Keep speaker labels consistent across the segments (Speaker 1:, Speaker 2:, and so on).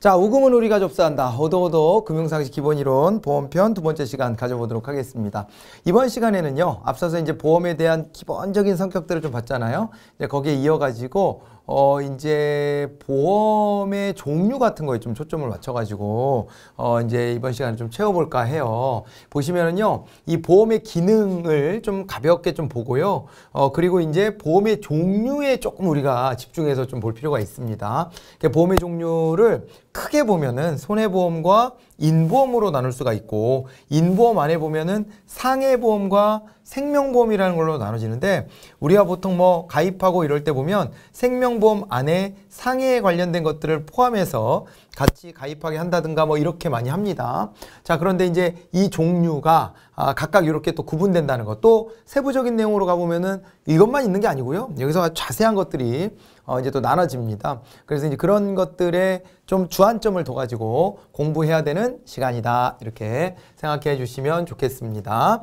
Speaker 1: 자, 오금은 우리가 접수한다. 호도호도 금융상식 기본이론 보험편 두 번째 시간 가져보도록 하겠습니다. 이번 시간에는요, 앞서서 이제 보험에 대한 기본적인 성격들을 좀 봤잖아요. 이제 거기에 이어가지고 어, 이제 보험의 종류 같은 거에 좀 초점을 맞춰가지고, 어, 이제 이번 시간에 좀 채워볼까 해요. 보시면은요, 이 보험의 기능을 좀 가볍게 좀 보고요. 어, 그리고 이제 보험의 종류에 조금 우리가 집중해서 좀 볼 필요가 있습니다. 보험의 종류를 크게 보면은 손해보험과 인보험으로 나눌 수가 있고 인보험 안에 보면은 상해보험과 생명보험이라는 걸로 나눠지는데 우리가 보통 뭐 가입하고 이럴 때 보면 생명보험 안에 상해에 관련된 것들을 포함해서 같이 가입하게 한다든가 뭐 이렇게 많이 합니다. 자, 그런데 이제 이 종류가 아, 각각 이렇게 또 구분된다는 것. 도 세부적인 내용으로 가보면은 이것만 있는 게 아니고요. 여기서 자세한 것들이 어, 이제 또 나눠집니다. 그래서 이제 그런 것들에 좀 주안점을 둬가지고 공부해야 되는 시간이다. 이렇게 생각해 주시면 좋겠습니다.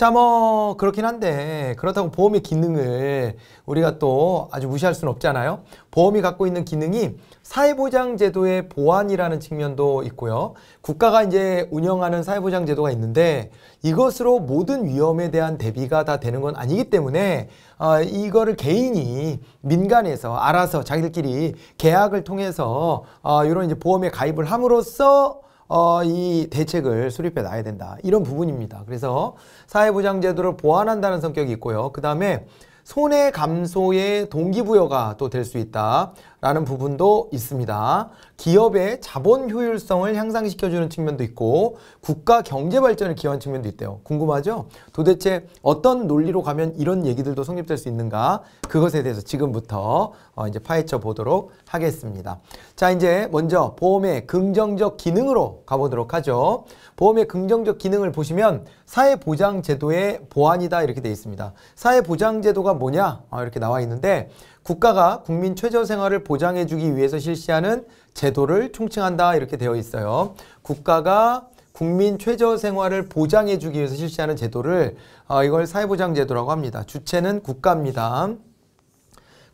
Speaker 1: 자, 뭐 그렇긴 한데 그렇다고 보험의 기능을 우리가 또 아주 무시할 수는 없잖아요. 보험이 갖고 있는 기능이 사회보장제도의 보완이라는 측면도 있고요. 국가가 이제 운영하는 사회보장제도가 있는데 이것으로 모든 위험에 대한 대비가 다 되는 건 아니기 때문에 어, 이거를 개인이 민간에서 알아서 자기들끼리 계약을 통해서 어, 이런 이제 보험에 가입을 함으로써 어, 이 대책을 수립해 놔야 된다. 이런 부분입니다. 그래서 사회보장제도를 보완한다는 성격이 있고요. 그 다음에 손해 감소의 동기부여가 또 될 수 있다라는 부분도 있습니다. 기업의 자본 효율성을 향상시켜주는 측면도 있고 국가 경제 발전을 기여한 측면도 있대요. 궁금하죠? 도대체 어떤 논리로 가면 이런 얘기들도 성립될 수 있는가? 그것에 대해서 지금부터 어 이제 파헤쳐 보도록 하겠습니다. 자, 이제 먼저 보험의 긍정적 기능으로 가보도록 하죠. 보험의 긍정적 기능을 보시면 사회보장제도의 보완이다 이렇게 되어 있습니다. 사회보장제도가 뭐냐 아, 이렇게 나와 있는데 국가가 국민 최저 생활을 보장해주기 위해서 실시하는 제도를 총칭한다 이렇게 되어 있어요. 국가가 국민 최저 생활을 보장해주기 위해서 실시하는 제도를 아, 이걸 사회보장제도라고 합니다. 주체는 국가입니다.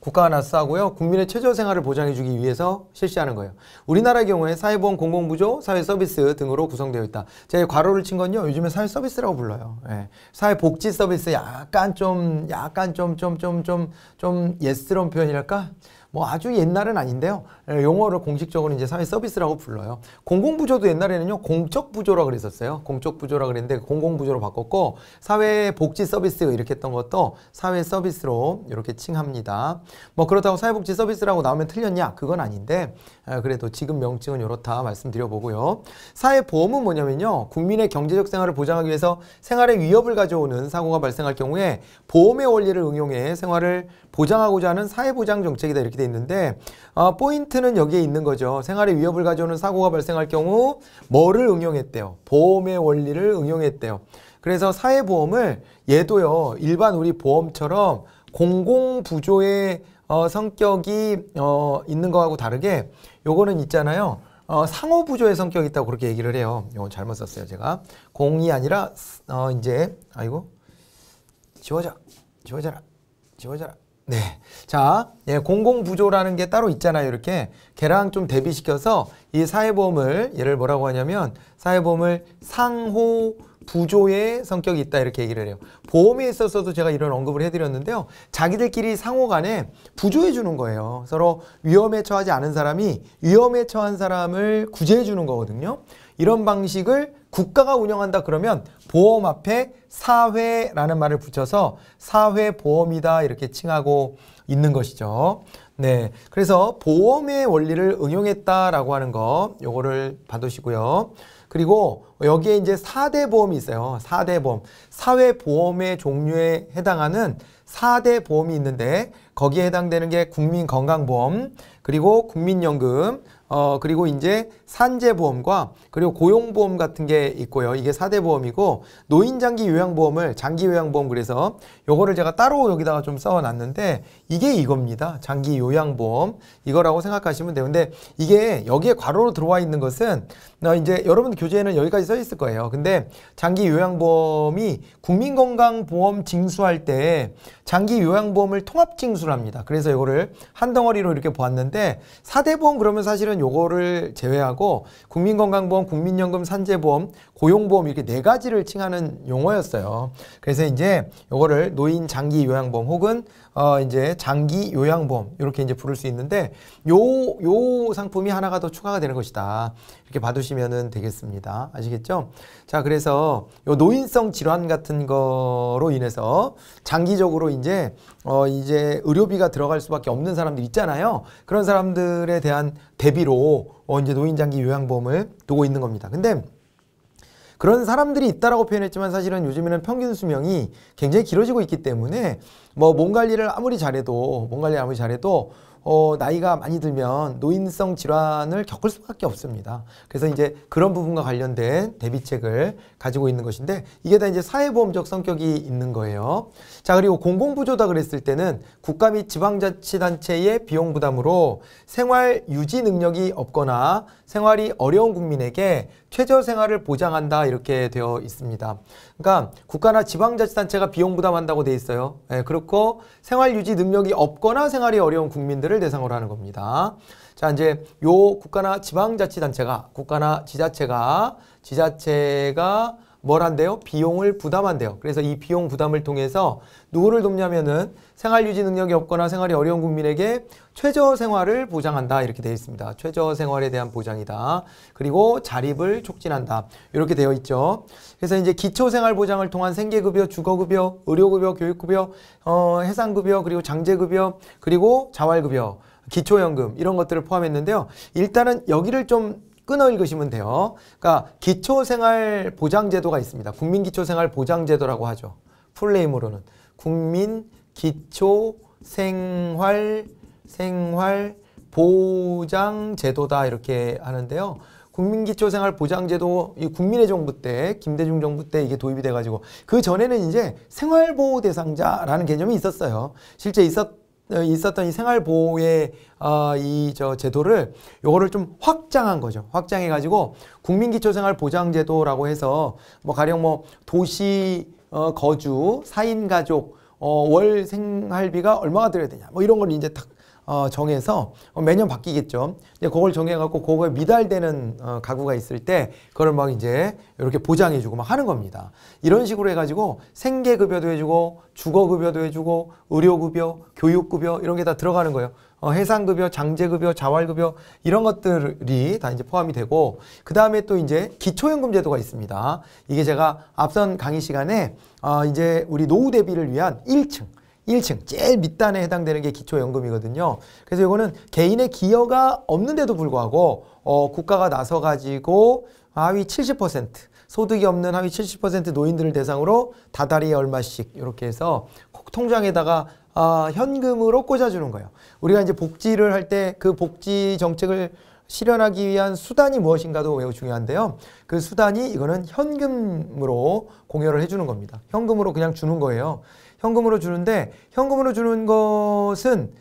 Speaker 1: 국가 하나 싸고요. 국민의 최저 생활을 보장해주기 위해서 실시하는 거예요. 우리나라의 경우에 사회보험 공공부조, 사회서비스 등으로 구성되어 있다. 제가 괄호를 친 건요. 요즘에 사회서비스라고 불러요. 예. 사회복지 서비스 약간 좀 약간 좀 좀 좀좀좀 예스러운 표현이랄까? 뭐 아주 옛날은 아닌데요. 예, 용어를 공식적으로 이제 사회 서비스라고 불러요. 공공부조도 옛날에는요, 공적부조라 그랬었어요. 공적부조라 그랬는데 공공부조로 바꿨고, 사회복지서비스 이렇게 했던 것도 사회서비스로 이렇게 칭합니다. 뭐 그렇다고 사회복지서비스라고 나오면 틀렸냐? 그건 아닌데, 아, 그래도 지금 명칭은 이렇다 말씀드려보고요. 사회보험은 뭐냐면요. 국민의 경제적 생활을 보장하기 위해서 생활에 위협을 가져오는 사고가 발생할 경우에 보험의 원리를 응용해 생활을 보장하고자 하는 사회보장 정책이다 이렇게 돼 있는데 어, 포인트는 여기에 있는 거죠. 생활에 위협을 가져오는 사고가 발생할 경우 뭐를 응용했대요. 보험의 원리를 응용했대요. 그래서 사회보험을 얘도요. 일반 우리 보험처럼 공공부조의 어, 성격이 어, 있는 거하고 다르게 요거는 있잖아요. 어, 상호 부조의 성격이 있다고 그렇게 얘기를 해요. 이건 잘못 썼어요, 제가. 공이 아니라 어, 이제 아이고 지워져, 지워져라, 지워져라. 네, 자, 예, 공공 부조라는 게 따로 있잖아요. 이렇게 걔랑 좀 대비시켜서 이 사회보험을 얘를 뭐라고 하냐면 사회보험을 상호 부조의 성격이 있다 이렇게 얘기를 해요. 보험에 있어서도 제가 이런 언급을 해드렸는데요. 자기들끼리 상호 간에 부조해 주는 거예요. 서로 위험에 처하지 않은 사람이 위험에 처한 사람을 구제해 주는 거거든요. 이런 방식을 국가가 운영한다 그러면 보험 앞에 사회라는 말을 붙여서 사회보험이다 이렇게 칭하고 있는 것이죠. 네. 그래서 보험의 원리를 응용했다라고 하는 거 요거를 봐두시고요. 그리고 여기에 이제 4대 보험이 있어요. 4대 보험. 사회보험의 종류에 해당하는 4대 보험이 있는데 거기에 해당되는 게 국민건강보험, 그리고 국민연금, 어, 그리고 이제 산재보험과 그리고 고용보험 같은 게 있고요. 이게 사대 보험이고 노인장기 요양보험을 장기 요양보험 그래서 요거를 제가 따로 여기다가 좀 써놨는데 이게 이겁니다. 장기 요양보험 이거라고 생각하시면 돼요. 근데 이게 여기에 괄호로 들어와 있는 것은 나 어, 이제 여러분 교재에는 여기까지 써 있을 거예요. 근데 장기 요양보험이 국민건강보험 징수할 때 장기 요양보험을 통합 징수를 합니다. 그래서 이거를 한 덩어리로 이렇게 보았는데 사대 보험 그러면 사실은 요거를 제외하고 하고 국민건강보험, 국민연금 산재보험, 고용보험 이렇게 네 가지를 칭하는 용어였어요. 그래서 이제 요거를 노인 장기 요양보험 혹은 어 이제 장기 요양보험 이렇게 이제 부를 수 있는데 요요 요 상품이 하나가 더 추가가 되는 것이다. 이렇게 봐두시면 되겠습니다. 아시겠죠? 자, 그래서 요 노인성 질환 같은 거로 인해서 장기적으로 이제 어 이제 의료비가 들어갈 수밖에 없는 사람들 있잖아요. 그런 사람들에 대한 대비로 어 이제 노인 장기 요양보험을 두고 있는 겁니다. 근데 그런 사람들이 있다라고 표현했지만 사실은 요즘에는 평균 수명이 굉장히 길어지고 있기 때문에 뭐 몸 관리를 아무리 잘해도 몸관리 아무리 잘해도 어, 나이가 많이 들면 노인성 질환을 겪을 수밖에 없습니다. 그래서 이제 그런 부분과 관련된 대비책을 가지고 있는 것인데 이게 다 이제 사회보험적 성격이 있는 거예요. 자 그리고 공공부조다 그랬을 때는 국가 및 지방자치단체의 비용 부담으로 생활 유지 능력이 없거나 생활이 어려운 국민에게 최저 생활을 보장한다 이렇게 되어 있습니다. 그러니까 국가나 지방자치단체가 비용 부담한다고 되어 있어요. 네, 그렇고 생활 유지 능력이 없거나 생활이 어려운 국민들을 대상으로 하는 겁니다. 자 이제 요 국가나 지방자치단체가 국가나 지자체가 지자체가 뭘 한대요? 비용을 부담한대요. 그래서 이 비용 부담을 통해서 누구를 돕냐면은 생활 유지 능력이 없거나 생활이 어려운 국민에게 최저 생활을 보장한다. 이렇게 되어 있습니다. 최저 생활에 대한 보장이다. 그리고 자립을 촉진한다. 이렇게 되어 있죠. 그래서 이제 기초 생활 보장을 통한 생계 급여, 주거 급여, 의료 급여, 교육 급여, 어, 해상 급여, 그리고 장제 급여, 그리고 자활 급여 기초연금 이런 것들을 포함했는데요. 일단은 여기를 좀 끊어 읽으시면 돼요. 그러니까 기초생활보장제도가 있습니다. 국민기초생활보장제도라고 하죠. 풀네임으로는 국민기초생활 생활 보장제도다 이렇게 하는데요. 국민기초생활보장제도 이 국민의 정부 때 김대중 정부 때 이게 도입이 돼가지고 그 전에는 이제 생활보호 대상자라는 개념이 있었어요. 실제 있었 어, 있었던 이 생활보호의 어, 이 저 제도를 요거를 좀 확장한 거죠. 확장해 가지고 국민기초생활보장제도라고 해서 뭐 가령 뭐 도시 어, 거주, 사인 가족, 어, 월 생활비가 얼마가 들어야 되냐 뭐 이런 걸 이제 탁 어, 정해서 어, 매년 바뀌겠죠. 이제 그걸 정해갖고 그거에 미달되는 어, 가구가 있을 때 그걸 막 이제 이렇게 보장해주고 막 하는 겁니다. 이런 식으로 해가지고 생계급여도 해주고 주거급여도 해주고 의료급여, 교육급여 이런 게 다 들어가는 거예요. 어, 해상급여, 장제급여, 자활급여 이런 것들이 다 이제 포함이 되고 그 다음에 또 이제 기초연금 제도가 있습니다. 이게 제가 앞선 강의 시간에 어, 이제 우리 노후 대비를 위한 1층 1층 제일 밑단에 해당되는 게 기초연금이거든요. 그래서 이거는 개인의 기여가 없는데도 불구하고 어, 국가가 나서 가지고 하위 70% 소득이 없는 하위 70% 노인들을 대상으로 다달이에 얼마씩 이렇게 해서 통장에다가 아, 현금으로 꽂아주는 거예요. 우리가 이제 복지를 할 때 그 복지 정책을 실현하기 위한 수단이 무엇인가도 매우 중요한데요. 그 수단이 이거는 현금으로 공여를 해주는 겁니다. 현금으로 그냥 주는 거예요. 현금으로 주는데 현금으로 주는 것은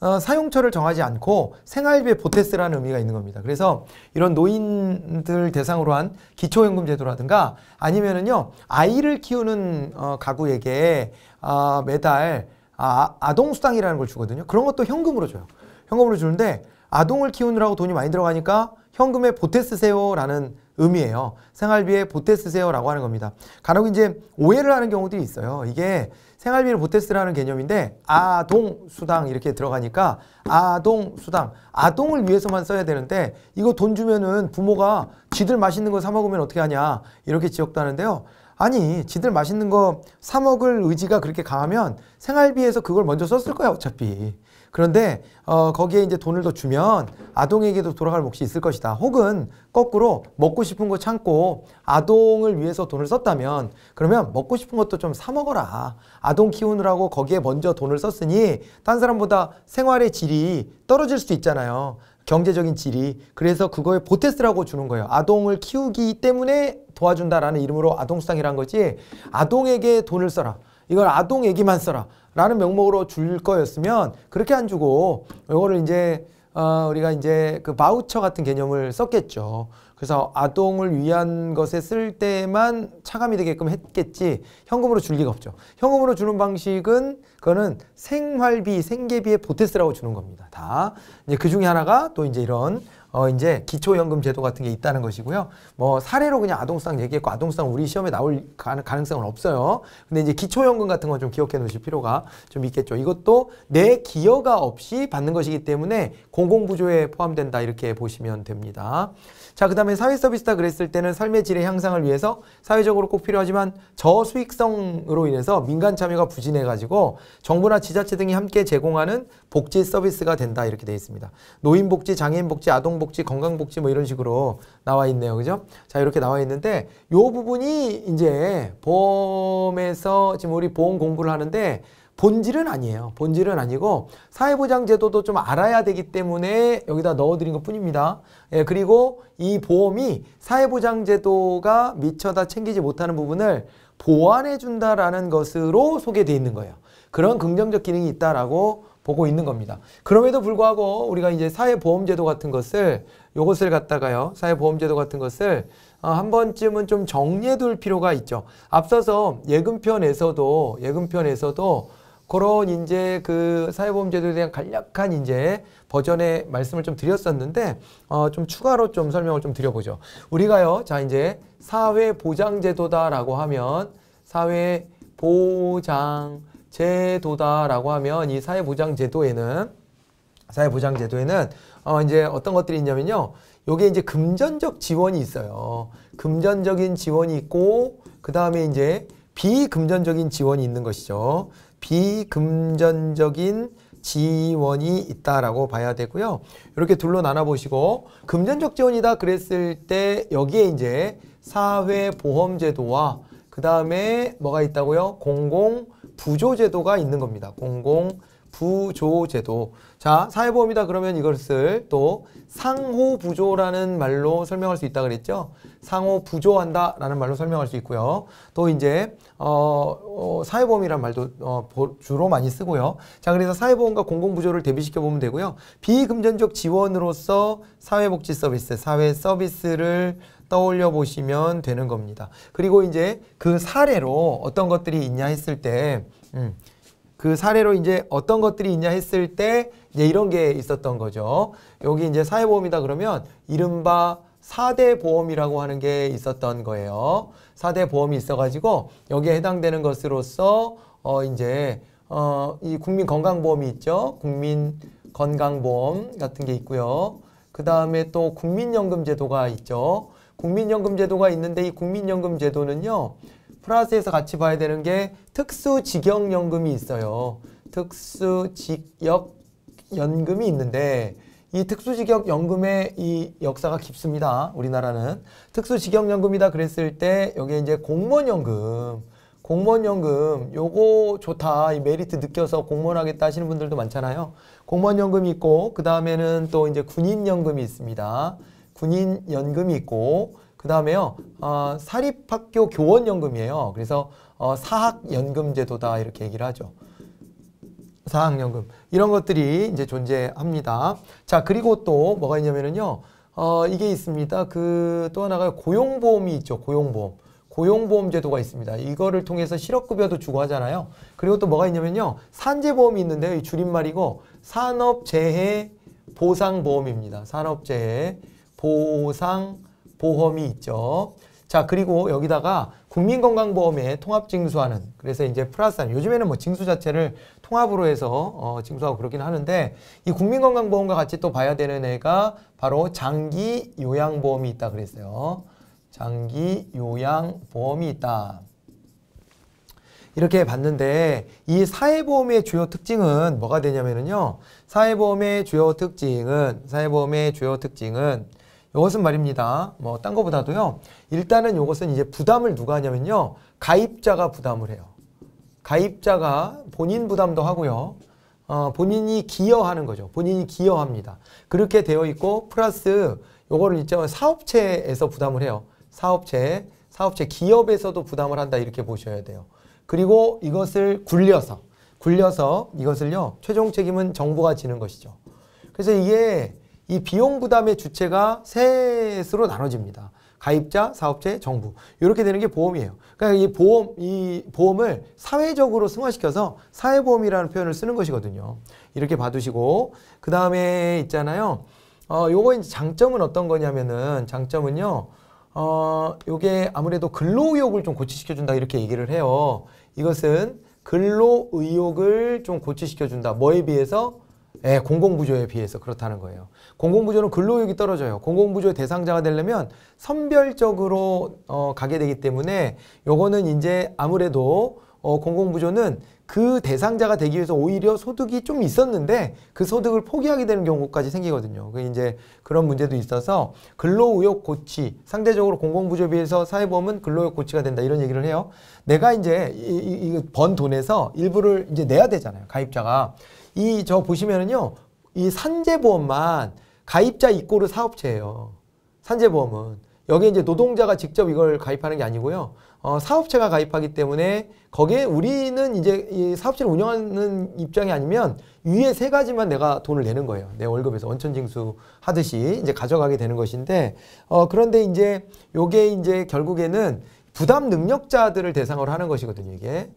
Speaker 1: 어, 사용처를 정하지 않고 생활비에 보태스라는 의미가 있는 겁니다. 그래서 이런 노인들 대상으로 한 기초연금 제도라든가 아니면은요 아이를 키우는 어, 가구에게 아, 매달 아, 아동수당이라는 걸 주거든요. 그런 것도 현금으로 줘요. 현금으로 주는데 아동을 키우느라고 돈이 많이 들어가니까 현금에 보태 쓰세요라는 의미예요. 생활비에 보태 쓰세요라고 하는 겁니다. 간혹 이제 오해를 하는 경우들이 있어요. 이게 생활비를 보태스라는 개념인데 아동 수당 이렇게 들어가니까 아동 수당 아동을 위해서만 써야 되는데 이거 돈 주면은 부모가 지들 맛있는 거 사 먹으면 어떻게 하냐 이렇게 지적다는데요 아니 지들 맛있는 거 사 먹을 의지가 그렇게 강하면 생활비에서 그걸 먼저 썼을 거야 어차피 그런데 어, 거기에 이제 돈을 더 주면 아동에게도 돌아갈 몫이 있을 것이다. 혹은 거꾸로 먹고 싶은 거 참고 아동을 위해서 돈을 썼다면 그러면 먹고 싶은 것도 좀 사 먹어라. 아동 키우느라고 거기에 먼저 돈을 썼으니 딴 사람보다 생활의 질이 떨어질 수도 있잖아요. 경제적인 질이 그래서 그거에 보태스라고 주는 거예요. 아동을 키우기 때문에 도와준다라는 이름으로 아동수당이란 거지 아동에게 돈을 써라. 이걸 아동에게만 써라. 라는 명목으로 줄 거였으면 그렇게 안 주고 이거를 이제 어, 우리가 이제 그 바우처 같은 개념을 썼겠죠. 그래서 아동을 위한 것에 쓸 때만 차감이 되게끔 했겠지 현금으로 줄 리가 없죠. 현금으로 주는 방식은 그거는 생활비, 생계비의 보태스라고 주는 겁니다. 다. 이제 그 중에 하나가 또 이제 이런 어 이제 기초연금 제도 같은 게 있다는 것이고요. 뭐 사례로 그냥 아동상 얘기했고 아동상 우리 시험에 나올 가능성은 없어요. 근데 이제 기초연금 같은 건 좀 기억해 놓으실 필요가 좀 있겠죠. 이것도 내 기여가 없이 받는 것이기 때문에 공공부조에 포함된다 이렇게 보시면 됩니다. 자, 그 다음에 사회서비스다 그랬을 때는 삶의 질의 향상을 위해서 사회적으로 꼭 필요하지만 저수익성으로 인해서 민간 참여가 부진해가지고 정부나 지자체 등이 함께 제공하는 복지 서비스가 된다 이렇게 되어 있습니다. 노인복지, 장애인복지, 아동복지, 복지 건강복지 뭐 이런 식으로 나와 있네요. 그죠? 자, 이렇게 나와 있는데 요 부분이 이제 보험에서 지금 우리 보험 공부를 하는데 본질은 아니에요. 본질은 아니고 사회보장제도도 좀 알아야 되기 때문에 여기다 넣어드린 것 뿐입니다. 예, 그리고 이 보험이 사회보장제도가 미처 다 챙기지 못하는 부분을 보완해준다라는 것으로 소개되어 있는 거예요. 그런 긍정적 기능이 있다라고 보고 있는 겁니다. 그럼에도 불구하고 우리가 이제 사회보험제도 같은 것을 요것을 갖다가요. 사회보험제도 같은 것을 어, 한 번쯤은 좀 정리해 둘 필요가 있죠. 앞서서 예금편에서도 예금편에서도 그런 이제 그 사회보험제도에 대한 간략한 이제 버전의 말씀을 좀 드렸었는데 어좀 추가로 좀 설명을 좀 드려보죠. 우리가요. 자 이제 사회보장제도다라고 하면 사회보장 제도다라고 하면 이 사회보장 제도에는 사회보장 제도에는 어 이제 어떤 것들이 있냐면요. 요게 이제 금전적 지원이 있어요. 금전적인 지원이 있고 그다음에 이제 비금전적인 지원이 있는 것이죠. 비금전적인 지원이 있다라고 봐야 되고요. 이렇게 둘로 나눠 보시고 금전적 지원이다 그랬을 때 여기에 이제 사회보험제도와 그 다음에 뭐가 있다고요? 공공 부조제도가 있는 겁니다. 공공 부조제도. 자, 사회보험이다 그러면 이것을 또 상호부조라는 말로 설명할 수 있다 그랬죠. 상호부조한다라는 말로 설명할 수 있고요. 또 이제 어, 어 사회보험이란 말도 어, 주로 많이 쓰고요. 자, 그래서 사회보험과 공공부조를 대비시켜 보면 되고요. 비금전적 지원으로서 사회복지 서비스, 사회 서비스를 떠올려 보시면 되는 겁니다. 그리고 이제 그 사례로 어떤 것들이 있냐 했을 때, 음, 그 사례로 이제 어떤 것들이 있냐 했을 때, 이제 이런 게 있었던 거죠. 여기 이제 사회보험이다 그러면 이른바 사대 보험이라고 하는 게 있었던 거예요. 사대 보험이 있어가지고 여기에 해당되는 것으로서 어 이제 어이 국민 건강보험이 있죠. 국민 건강보험 같은 게 있고요. 그 다음에 또 국민연금제도가 있죠. 국민연금 제도가 있는데 이 국민연금 제도는요. 프랑스에서 같이 봐야 되는 게 특수직역연금이 있어요. 특수직역연금이 있는데 이 특수직역연금의 이 역사가 깊습니다. 우리나라는 특수직역연금이다 그랬을 때 여기에 이제 공무원연금 공무원연금 요거 좋다 이 메리트 느껴서 공무원하겠다 하시는 분들도 많잖아요 공무원연금이 있고 그 다음에는 또 이제 군인연금이 있습니다 군인 연금이 있고 그 다음에요 어, 사립학교 교원 연금이에요. 그래서 어, 사학 연금 제도다 이렇게 얘기를 하죠. 사학 연금 이런 것들이 이제 존재합니다. 자 그리고 또 뭐가 있냐면은요 어, 이게 있습니다. 그 또 하나가 고용보험이 있죠. 고용보험. 고용보험 제도가 있습니다. 이거를 통해서 실업급여도 주고 하잖아요. 그리고 또 뭐가 있냐면요. 산재보험이 있는데요. 이 줄임말이고 산업재해 보상보험입니다. 산업재해 보상 보험이 있죠. 자 그리고 여기다가 국민건강보험의 통합징수하는 그래서 이제 플러스한 요즘에는 뭐 징수 자체를 통합으로 해서 어, 징수하고 그러긴 하는데 이 국민건강보험과 같이 또 봐야 되는 애가 바로 장기 요양보험이 있다 그랬어요. 장기 요양보험이 있다. 이렇게 봤는데 이 사회보험의 주요 특징은 뭐가 되냐면요. 사회보험의 주요 특징은 사회보험의 주요 특징은 이것은 말입니다. 뭐 딴 거보다도요. 일단은 이것은 이제 부담을 누가 하냐면요. 가입자가 부담을 해요. 가입자가 본인 부담도 하고요. 어, 본인이 기여하는 거죠. 본인이 기여합니다. 그렇게 되어 있고 플러스 요거를 이제 사업체에서 부담을 해요. 사업체, 사업체 기업에서도 부담을 한다 이렇게 보셔야 돼요. 그리고 이것을 굴려서 굴려서 이것을요 최종 책임은 정부가 지는 것이죠. 그래서 이게 이 비용 부담의 주체가 셋으로 나눠집니다. 가입자, 사업체, 정부 이렇게 되는 게 보험이에요. 그러니까 이 보험 이 보험을 사회적으로 승화시켜서 사회보험이라는 표현을 쓰는 것이거든요. 이렇게 봐두시고 그 다음에 있잖아요. 어, 요거 이제 장점은 어떤 거냐면은 장점은요. 어, 요게 아무래도 근로 의욕을 좀 고취시켜 준다 이렇게 얘기를 해요. 이것은 근로 의욕을 좀 고취시켜 준다. 뭐에 비해서 예, 공공부조에 비해서 그렇다는 거예요. 공공부조는 근로욕이 떨어져요. 공공부조의 대상자가 되려면 선별적으로 어, 가게 되기 때문에 요거는 이제 아무래도 어, 공공부조는 그 대상자가 되기 위해서 오히려 소득이 좀 있었는데 그 소득을 포기하게 되는 경우까지 생기거든요. 그 이제 그런 문제도 있어서 근로의욕 고치 상대적으로 공공부조에 비해서 사회보험은 근로의욕 고치가 된다 이런 얘기를 해요. 내가 이제 이, 이, 이번 돈에서 일부를 이제 내야 되잖아요. 가입자가 이저 보시면은요. 이 산재보험만 가입자 이꼬르 사업체예요. 산재보험은 여기 이제 노동자가 직접 이걸 가입하는 게 아니고요. 어, 사업체가 가입하기 때문에 거기에 우리는 이제 이 사업체를 운영하는 입장이 아니면 위에 세 가지만 내가 돈을 내는 거예요. 내 월급에서 원천징수 하듯이 이제 가져가게 되는 것인데 어, 그런데 이제 요게 이제 결국에는 부담 능력자들을 대상으로 하는 것이거든요, 이게.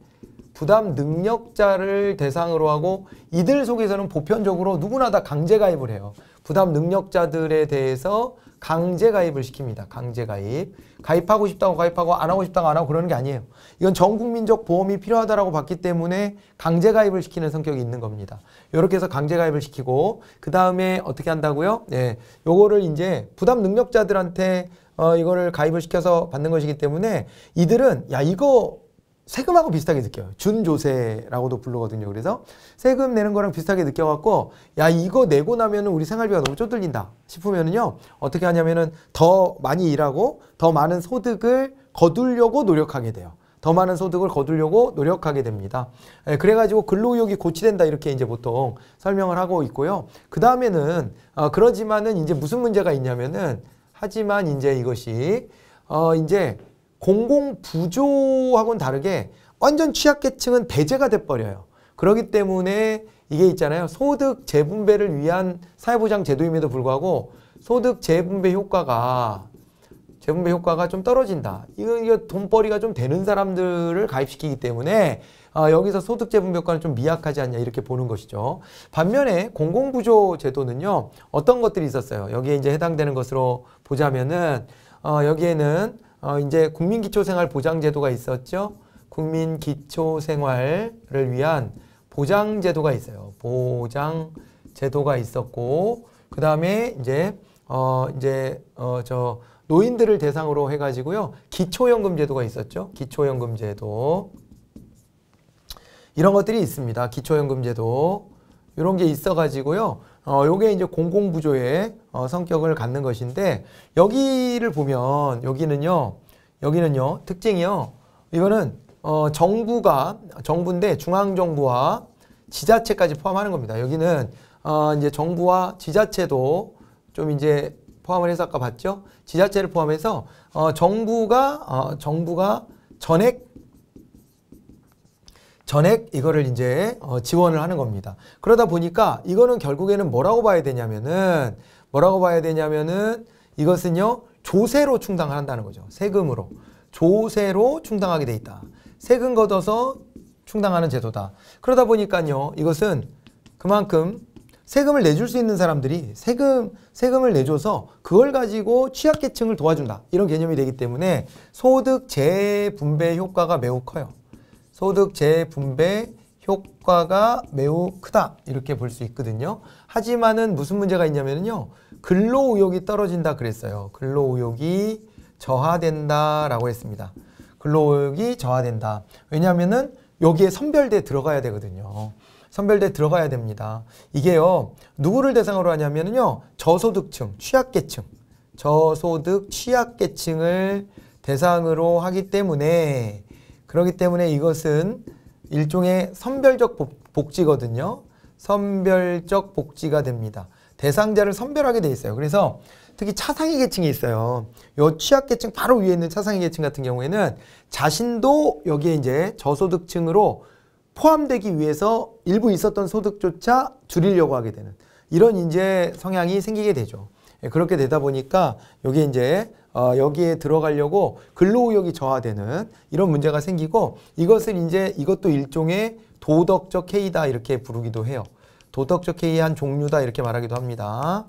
Speaker 1: 부담 능력자를 대상으로 하고 이들 속에서는 보편적으로 누구나 다 강제 가입을 해요. 부담 능력자들에 대해서 강제 가입을 시킵니다. 강제 가입. 가입하고 싶다고 가입하고 안 하고 싶다고 안 하고 그러는 게 아니에요. 이건 전 국민적 보험이 필요하다라고 봤기 때문에 강제 가입을 시키는 성격이 있는 겁니다. 이렇게 해서 강제 가입을 시키고 그 다음에 어떻게 한다고요? 예, 요거를 이제 부담 능력자들한테 어, 이거를 가입을 시켜서 받는 것이기 때문에 이들은 야 이거 세금하고 비슷하게 느껴요. 준조세라고도 부르거든요. 그래서 세금 내는 거랑 비슷하게 느껴갖고 야 이거 내고 나면은 우리 생활비가 너무 쪼들린다 싶으면은요 어떻게 하냐면은 더 많이 일하고 더 많은 소득을 거두려고 노력하게 돼요. 더 많은 소득을 거두려고 노력하게 됩니다. 예, 그래가지고 근로의욕이 고취된다 이렇게 이제 보통 설명을 하고 있고요. 그 다음에는 어, 그러지만은 이제 무슨 문제가 있냐면은 하지만 이제 이것이 어 이제 공공 부조하고는 다르게 완전 취약계층은 배제가 돼버려요. 그렇기 때문에 이게 있잖아요. 소득 재분배를 위한 사회보장 제도임에도 불구하고 소득 재분배 효과가 재분배 효과가 좀 떨어진다. 이거, 이거 돈벌이가 좀 되는 사람들을 가입시키기 때문에 아, 여기서 소득 재분배 효과는 좀 미약하지 않냐 이렇게 보는 것이죠. 반면에 공공부조 제도는요. 어떤 것들이 있었어요. 여기에 이제 해당되는 것으로 보자면은 어, 여기에는 어, 이제 국민기초생활보장제도가 있었죠. 국민기초생활을 위한 보장제도가 있어요. 보장제도가 있었고, 그 다음에 이제, 어, 이제, 어, 저, 노인들을 대상으로 해가지고요. 기초연금제도가 있었죠. 기초연금제도. 이런 것들이 있습니다. 기초연금제도. 이런 게 있어가지고요. 어, 요게 이제 공공부조의 어, 성격을 갖는 것인데 여기를 보면 여기는요. 여기는요. 특징이요. 이거는 어, 정부가 정부인데 중앙정부와 지자체까지 포함하는 겁니다. 여기는 어, 이제 정부와 지자체도 좀 이제 포함을 해서 아까 봤죠? 지자체를 포함해서 어, 정부가 어, 정부가 전액 전액 이거를 이제 어, 지원을 하는 겁니다. 그러다 보니까 이거는 결국에는 뭐라고 봐야 되냐면은 뭐라고 봐야 되냐면은 이것은요 조세로 충당을 한다는 거죠. 세금으로 조세로 충당하게 돼 있다. 세금 걷어서 충당하는 제도다. 그러다 보니까요 이것은 그만큼 세금을 내줄 수 있는 사람들이 세금 세금을 내줘서 그걸 가지고 취약계층을 도와준다 이런 개념이 되기 때문에 소득 재분배 효과가 매우 커요. 소득 재분배 효과가 매우 크다 이렇게 볼 수 있거든요. 하지만은 무슨 문제가 있냐면요. 근로 의욕이 떨어진다 그랬어요. 근로 의욕이 저하된다라고 했습니다. 근로 의욕이 저하된다. 왜냐하면은 여기에 선별돼 들어가야 되거든요. 선별돼 들어가야 됩니다. 이게요. 누구를 대상으로 하냐면요. 저소득층, 취약계층. 저소득 취약계층을 대상으로 하기 때문에 그렇기 때문에 이것은 일종의 선별적 복지거든요. 선별적 복지가 됩니다. 대상자를 선별하게 돼 있어요. 그래서 특히 차상위 계층이 있어요. 요 취약계층 바로 위에 있는 차상위 계층 같은 경우에는 자신도 여기에 이제 저소득층으로 포함되기 위해서 일부 있었던 소득조차 줄이려고 하게 되는 이런 이제 성향이 생기게 되죠. 예, 그렇게 되다 보니까 여기 이제 어, 여기에 들어가려고 근로의욕이 저하되는 이런 문제가 생기고 이것을 이제 이것도 일종의 도덕적 해이다 이렇게 부르기도 해요. 도덕적 해이한 종류다 이렇게 말하기도 합니다.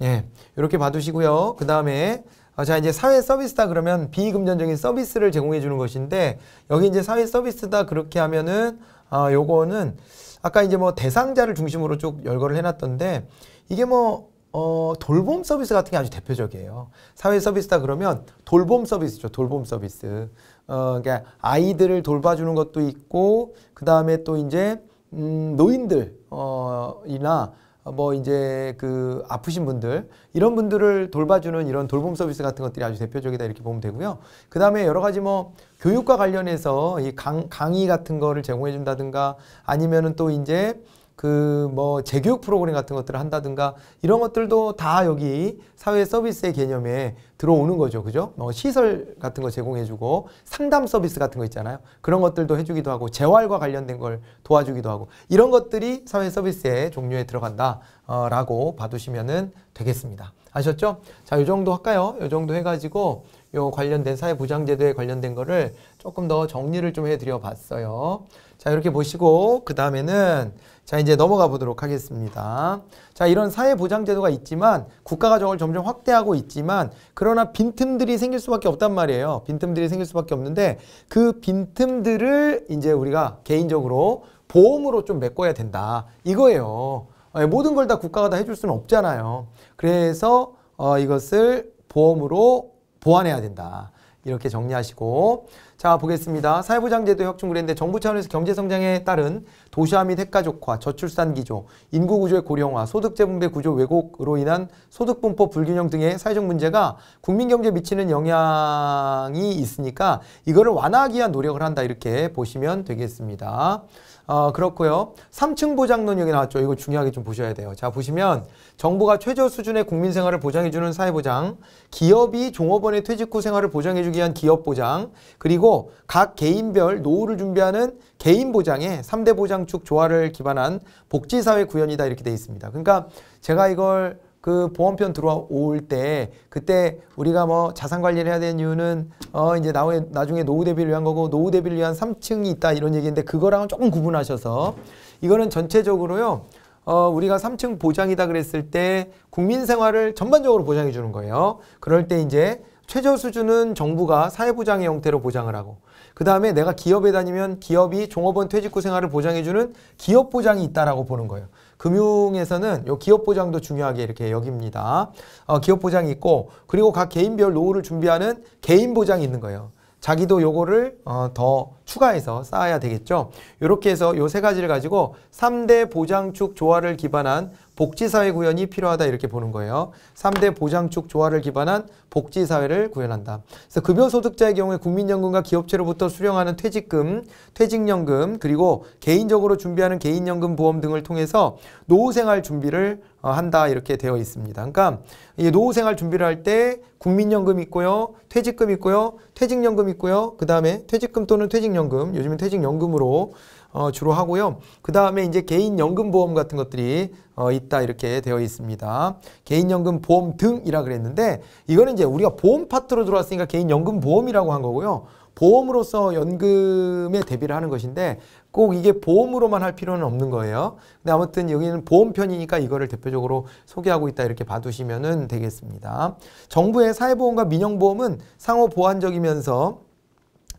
Speaker 1: 예, 이렇게 봐두시고요. 그 다음에 아, 자 이제 사회 서비스다 그러면 비금전적인 서비스를 제공해 주는 것인데 여기 이제 사회 서비스다 그렇게 하면은 아 요거는 아까 이제 뭐 대상자를 중심으로 쭉 열거를 해놨던데 이게 뭐 어, 돌봄 서비스 같은 게 아주 대표적이에요. 사회 서비스다 그러면 돌봄 서비스죠. 돌봄 서비스. 어, 그러니까 아이들을 돌봐주는 것도 있고, 그 다음에 또 이제, 음, 노인들, 어, 이나, 뭐 이제 그 아프신 분들 이런 분들을 돌봐주는 이런 돌봄 서비스 같은 것들이 아주 대표적이다 이렇게 보면 되고요. 그 다음에 여러 가지 뭐 교육과 관련해서 이 강, 강의 같은 거를 제공해 준다든가 아니면은 또 이제 그뭐 재교육 프로그램 같은 것들을 한다든가 이런 것들도 다 여기 사회 서비스의 개념에 들어오는 거죠. 그죠? 뭐 시설 같은 거 제공해주고 상담 서비스 같은 거 있잖아요. 그런 것들도 해주기도 하고 재활과 관련된 걸 도와주기도 하고 이런 것들이 사회 서비스의 종류에 들어간다라고 어, 봐두시면 되겠습니다. 아셨죠? 자, 요 정도 할까요? 요 정도 해가지고 요 관련된 사회보장제도에 관련된 거를 조금 더 정리를 좀 해드려 봤어요. 자, 이렇게 보시고 그 다음에는 자, 이제 넘어가 보도록 하겠습니다. 자, 이런 사회보장제도가 있지만 국가가 정을 점점 확대하고 있지만 그러나 빈틈들이 생길 수밖에 없단 말이에요. 빈틈들이 생길 수밖에 없는데 그 빈틈들을 이제 우리가 개인적으로 보험으로 좀 메꿔야 된다. 이거예요. 예, 모든 걸 다 국가가 다 해줄 수는 없잖아요. 그래서 어, 이것을 보험으로 보완해야 된다. 이렇게 정리하시고 자 보겠습니다. 사회보장제도 혁신 그랜데 정부 차원에서 경제성장에 따른 도시화 및 핵가족화, 저출산 기조, 인구구조의 고령화, 소득재분배 구조 왜곡으로 인한 소득분포 불균형 등의 사회적 문제가 국민경제에 미치는 영향이 있으니까 이거를 완화하기 위한 노력을 한다 이렇게 보시면 되겠습니다. 어, 그렇고요. 3층 보장 논역이 나왔죠. 이거 중요하게 좀 보셔야 돼요. 자, 보시면 정부가 최저 수준의 국민 생활을 보장해주는 사회보장, 기업이 종업원의 퇴직 후 생활을 보장해주기 위한 기업보장, 그리고 각 개인별 노후를 준비하는 개인보장의 삼대 보장축 조화를 기반한 복지사회 구현이다 이렇게 돼 있습니다. 그러니까 제가 이걸 그 보험편 들어올 때 그때 우리가 뭐 자산 관리를 해야 되는 이유는 어 이제 나중에 나중에 노후 대비를 위한 거고 노후 대비를 위한 3층이 있다 이런 얘기인데 그거랑은 조금 구분하셔서 이거는 전체적으로요. 어, 우리가 3층 보장이다 그랬을 때 국민 생활을 전반적으로 보장해 주는 거예요. 그럴 때 이제 최저 수준은 정부가 사회보장의 형태로 보장을 하고 그 다음에 내가 기업에 다니면 기업이 종업원 퇴직 후 생활을 보장해 주는 기업 보장이 있다라고 보는 거예요. 금융에서는 요 기업 보장도 중요하게 이렇게 여깁니다. 어, 기업 보장이 있고 그리고 각 개인별 노후를 준비하는 개인 보장이 있는 거예요. 자기도 요거를 어, 더 추가해서 쌓아야 되겠죠. 이렇게 해서 요 세 가지를 가지고 3대 보장축 조화를 기반한 복지사회 구현이 필요하다 이렇게 보는 거예요. 3대 보장축 조화를 기반한 복지사회를 구현한다. 그래서 급여소득자의 경우에 국민연금과 기업체로부터 수령하는 퇴직금, 퇴직연금, 그리고 개인적으로 준비하는 개인연금 보험 등을 통해서 노후생활 준비를 어, 한다 이렇게 되어 있습니다. 그러니까 노후생활 준비를 할 때 국민연금 있고요, 퇴직금 있고요, 퇴직연금 있고요, 그 다음에 퇴직금 또는 퇴직연금, 요즘은 퇴직연금으로 어, 주로 하고요. 그 다음에 이제 개인연금보험 같은 것들이 어, 있다 이렇게 되어 있습니다. 개인연금보험 등이라 그랬는데 이거는 이제 우리가 보험 파트로 들어왔으니까 개인연금보험이라고 한 거고요. 보험으로서 연금에 대비를 하는 것인데 꼭 이게 보험으로만 할 필요는 없는 거예요. 근데 아무튼 여기는 보험편이니까 이거를 대표적으로 소개하고 있다 이렇게 봐두시면 되겠습니다. 정부의 사회보험과 민영보험은 상호 보완적이면서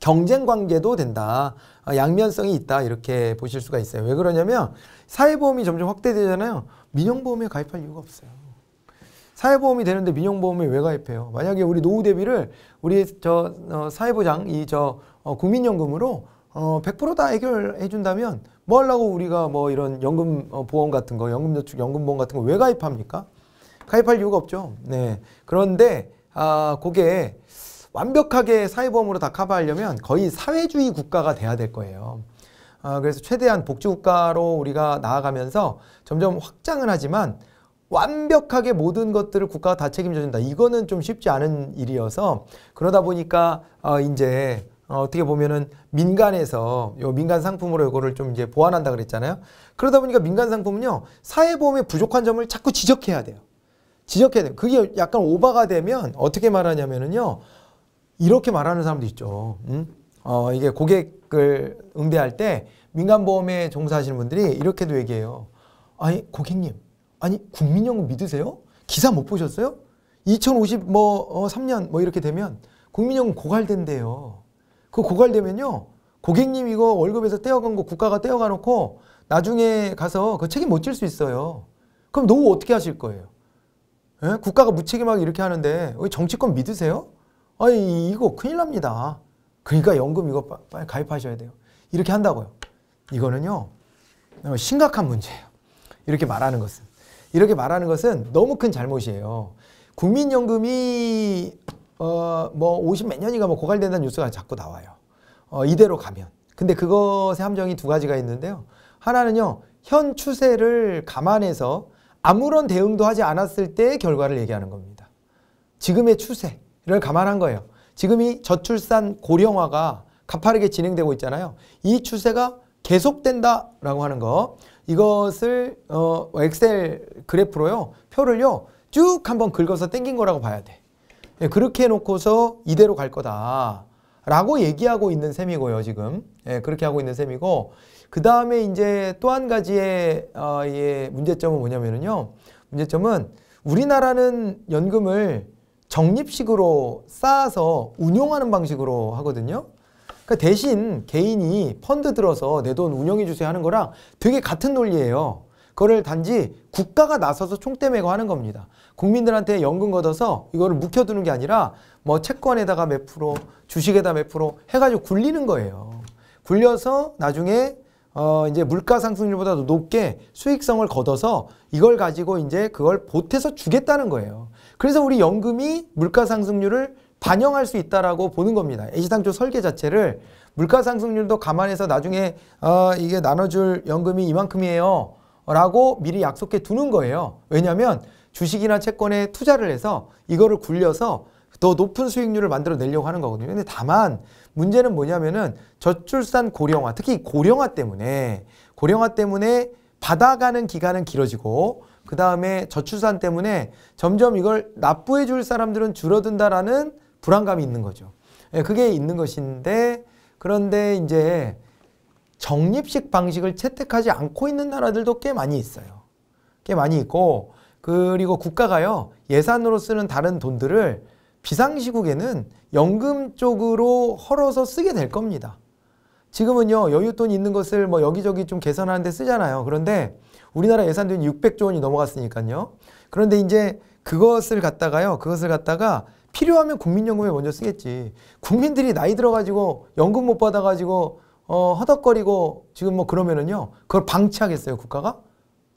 Speaker 1: 경쟁 관계도 된다. 아, 양면성이 있다 이렇게 보실 수가 있어요. 왜 그러냐면 사회보험이 점점 확대되잖아요. 민영보험에 가입할 이유가 없어요. 사회보험이 되는데 민영보험에 왜 가입해요? 만약에 우리 노후 대비를 우리 저 어, 사회보장 이저 어, 국민연금으로 어, 100%다 해결해 준다면 뭐 하려고 우리가 뭐 이런 연금 어, 보험 같은 거, 연금 저축 연금 보험 같은 거 왜 가입합니까? 가입할 이유가 없죠. 네. 그런데 아, 그게 완벽하게 사회보험으로 다 커버하려면 거의 사회주의 국가가 돼야 될 거예요. 어, 그래서 최대한 복지국가로 우리가 나아가면서 점점 확장을 하지만 완벽하게 모든 것들을 국가가 다 책임져준다. 이거는 좀 쉽지 않은 일이어서 그러다 보니까 어, 이제 어, 어떻게 보면은 민간에서 요 민간 상품으로 이거를 좀 이제 보완한다 그랬잖아요. 그러다 보니까 민간 상품은요 사회보험의 부족한 점을 자꾸 지적해야 돼요. 지적해야 돼요. 그게 약간 오바가 되면 어떻게 말하냐면은요 이렇게 말하는 사람도 있죠. 음? 어, 이게 고객을 응대할 때 민간보험에 종사하시는 분들이 이렇게도 얘기해요. 아니, 고객님. 아니, 국민연금 믿으세요? 기사 못 보셨어요? 2 0 5 3년 뭐 이렇게 되면 국민연금 고갈된대요. 그 고갈되면요. 고객님 이거 월급에서 떼어간 거 국가가 떼어가 놓고 나중에 가서 그 책임 못 질 수 있어요. 그럼 노후 어떻게 하실 거예요? 예? 국가가 무책임하게 이렇게 하는데 어, 정치권 믿으세요? 아니 이거 큰일 납니다. 그러니까 연금 이거 빨리 가입하셔야 돼요. 이렇게 한다고요. 이거는요. 어, 심각한 문제예요. 이렇게 말하는 것은. 이렇게 말하는 것은 너무 큰 잘못이에요. 국민연금이 어, 뭐50 몇 년이가 뭐 고갈된다는 뉴스가 자꾸 나와요. 어, 이대로 가면. 근데 그것의 함정이 두 가지가 있는데요. 하나는요. 현 추세를 감안해서 아무런 대응도 하지 않았을 때 결과를 얘기하는 겁니다. 지금의 추세. 이를 감안한 거예요. 지금 이 저출산 고령화가 가파르게 진행되고 있잖아요. 이 추세가 계속된다라고 하는 거. 이것을 어, 엑셀 그래프로요. 표를요. 쭉 한번 긁어서 땡긴 거라고 봐야 돼. 예, 그렇게 해놓고서 이대로 갈 거다. 라고 얘기하고 있는 셈이고요, 지금. 예, 그렇게 하고 있는 셈이고. 그 다음에 이제 또 한 가지의 어, 예, 문제점은 뭐냐면요. 문제점은 우리나라는 연금을 적립식으로 쌓아서 운용하는 방식으로 하거든요. 그러니까 대신 개인이 펀드 들어서 내 돈 운영해 주세요 하는 거랑 되게 같은 논리예요. 그거를 단지 국가가 나서서 총대 매고 하는 겁니다. 국민들한테 연금 걷어서 이거를 묵혀두는 게 아니라 뭐 채권에다가 몇 프로, 주식에다 몇 프로 해가지고 굴리는 거예요. 굴려서 나중에 어 이제 물가 상승률보다도 높게 수익성을 걷어서 이걸 가지고 이제 그걸 보태서 주겠다는 거예요. 그래서 우리 연금이 물가상승률을 반영할 수 있다라고 보는 겁니다. 애시당초 설계 자체를 물가상승률도 감안해서 나중에 어, 이게 나눠줄 연금이 이만큼이에요. 라고 미리 약속해 두는 거예요. 왜냐하면 주식이나 채권에 투자를 해서 이거를 굴려서 더 높은 수익률을 만들어 내려고 하는 거거든요. 근데 다만 문제는 뭐냐면은 저출산 고령화, 특히 고령화 때문에 고령화 때문에 받아가는 기간은 길어지고 그 다음에 저출산 때문에 점점 이걸 납부해 줄 사람들은 줄어든다라는 불안감이 있는 거죠. 예, 그게 있는 것인데 그런데 이제 적립식 방식을 채택하지 않고 있는 나라들도 꽤 많이 있어요. 꽤 많이 있고 그리고 국가가요 예산으로 쓰는 다른 돈들을 비상시국에는 연금 쪽으로 헐어서 쓰게 될 겁니다. 지금은요 여윳돈 있는 것을 뭐 여기저기 좀 개선하는데 쓰잖아요. 그런데 우리나라 예산도 600조 원이 넘어갔으니까요. 그런데 이제 그것을 갖다가요. 그것을 갖다가 필요하면 국민연금에 먼저 쓰겠지. 국민들이 나이 들어가지고 연금 못 받아가지고 어, 허덕거리고 지금 뭐 그러면은요. 그걸 방치하겠어요, 국가가?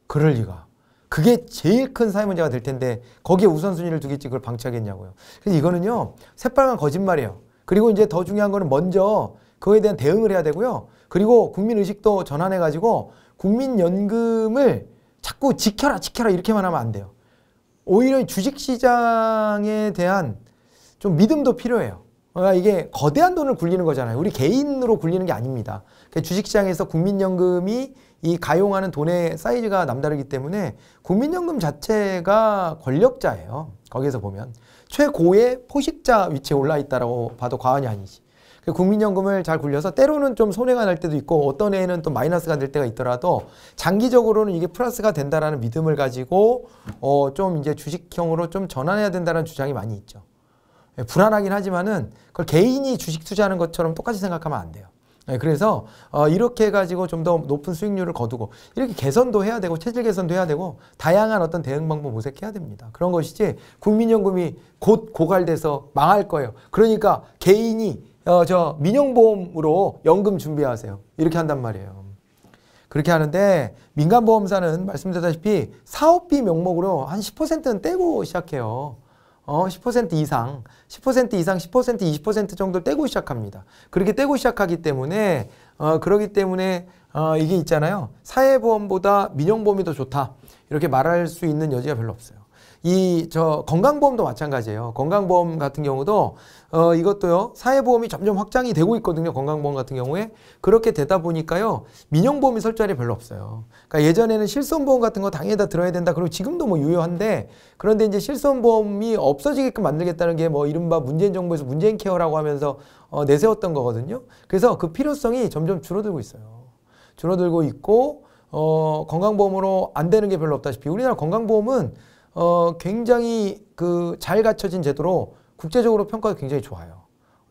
Speaker 1: 그럴 리가. 그게 제일 큰 사회 문제가 될 텐데 거기에 우선순위를 두겠지 그걸 방치하겠냐고요. 그래서 이거는요. 새빨간 거짓말이에요. 그리고 이제 더 중요한 거는 먼저 그거에 대한 대응을 해야 되고요. 그리고 국민의식도 전환해가지고 국민연금을 자꾸 지켜라 지켜라 이렇게만 하면 안 돼요. 오히려 주식시장에 대한 좀 믿음도 필요해요. 그러니까 이게 거대한 돈을 굴리는 거잖아요. 우리 개인으로 굴리는 게 아닙니다. 그러니까 주식시장에서 국민연금이 이 가용하는 돈의 사이즈가 남다르기 때문에 국민연금 자체가 권력자예요. 거기서 보면 최고의 포식자 위치에 올라 있다라고 봐도 과언이 아니지. 국민연금을 잘 굴려서 때로는 좀 손해가 날 때도 있고 어떤 애는또 마이너스가 될 때가 있더라도 장기적으로는 이게 플러스가 된다라는 믿음을 가지고 어 좀 이제 주식형으로 좀 전환해야 된다는 주장이 많이 있죠. 예, 불안하긴 하지만은 그걸 개인이 주식 투자하는 것처럼 똑같이 생각하면 안 돼요. 예, 그래서 어 이렇게 해가지고 좀 더 높은 수익률을 거두고 이렇게 개선도 해야 되고 체질 개선도 해야 되고 다양한 어떤 대응 방법 모색해야 됩니다. 그런 것이지 국민연금이 곧 고갈돼서 망할 거예요. 그러니까 개인이 어, 저 민영보험으로 연금 준비하세요. 이렇게 한단 말이에요. 그렇게 하는데 민간보험사는 말씀드렸다시피 사업비 명목으로 한 10%는 떼고 시작해요. 어, 10% 이상, 10% 이상, 10% 20% 정도 떼고 시작합니다. 그렇게 떼고 시작하기 때문에 어, 그러기 때문에 어, 이게 있잖아요. 사회보험보다 민영보험이 더 좋다. 이렇게 말할 수 있는 여지가 별로 없어요. 이 저 건강보험도 마찬가지예요. 건강보험 같은 경우도 어, 이것도요. 사회보험이 점점 확장이 되고 있거든요. 건강보험 같은 경우에. 그렇게 되다 보니까요. 민영보험이 설 자리 별로 없어요. 그러니까 예전에는 실손보험 같은 거 당연히 들어야 된다. 그리고 지금도 뭐 유효한데 그런데 이제 실손보험이 없어지게끔 만들겠다는 게 뭐 이른바 문재인 정부에서 문재인 케어라고 하면서 어, 내세웠던 거거든요. 그래서 그 필요성이 점점 줄어들고 있어요. 줄어들고 있고 어, 건강보험으로 안 되는 게 별로 없다시피 우리나라 건강보험은 어, 굉장히 그 잘 갖춰진 제도로 국제적으로 평가도 굉장히 좋아요.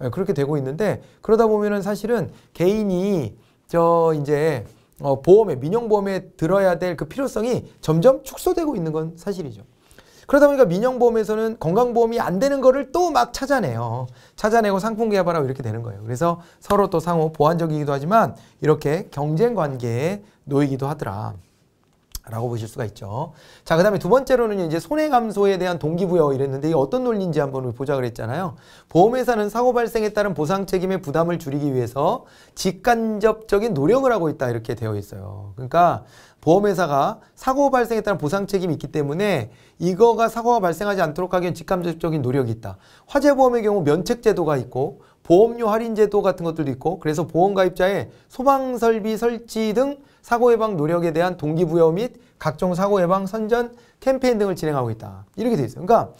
Speaker 1: 예, 그렇게 되고 있는데 그러다 보면은 사실은 개인이 저 이제 어, 보험에 민영보험에 들어야 될 그 필요성이 점점 축소되고 있는 건 사실이죠. 그러다 보니까 민영보험에서는 건강보험이 안 되는 거를 또 막 찾아내요. 찾아내고 상품 개발하고 이렇게 되는 거예요. 그래서 서로 또 상호 보완적이기도 하지만 이렇게 경쟁 관계에 놓이기도 하더라. 라고 보실 수가 있죠. 자, 그 다음에 두 번째로는 이제 손해 감소에 대한 동기부여 이랬는데 이게 어떤 논리인지 한번 보자 그랬잖아요. 보험회사는 사고 발생에 따른 보상 책임의 부담을 줄이기 위해서 직간접적인 노력을 하고 있다 이렇게 되어 있어요. 그러니까 보험회사가 사고 발생에 따른 보상 책임이 있기 때문에 이거가 사고가 발생하지 않도록 하기 위한 직간접적인 노력이 있다. 화재보험의 경우 면책제도가 있고 보험료 할인제도 같은 것들도 있고 그래서 보험가입자의 소방설비 설치 등 사고 예방 노력에 대한 동기부여 및 각종 사고 예방 선전 캠페인 등을 진행하고 있다. 이렇게 돼 있어요. 그러니까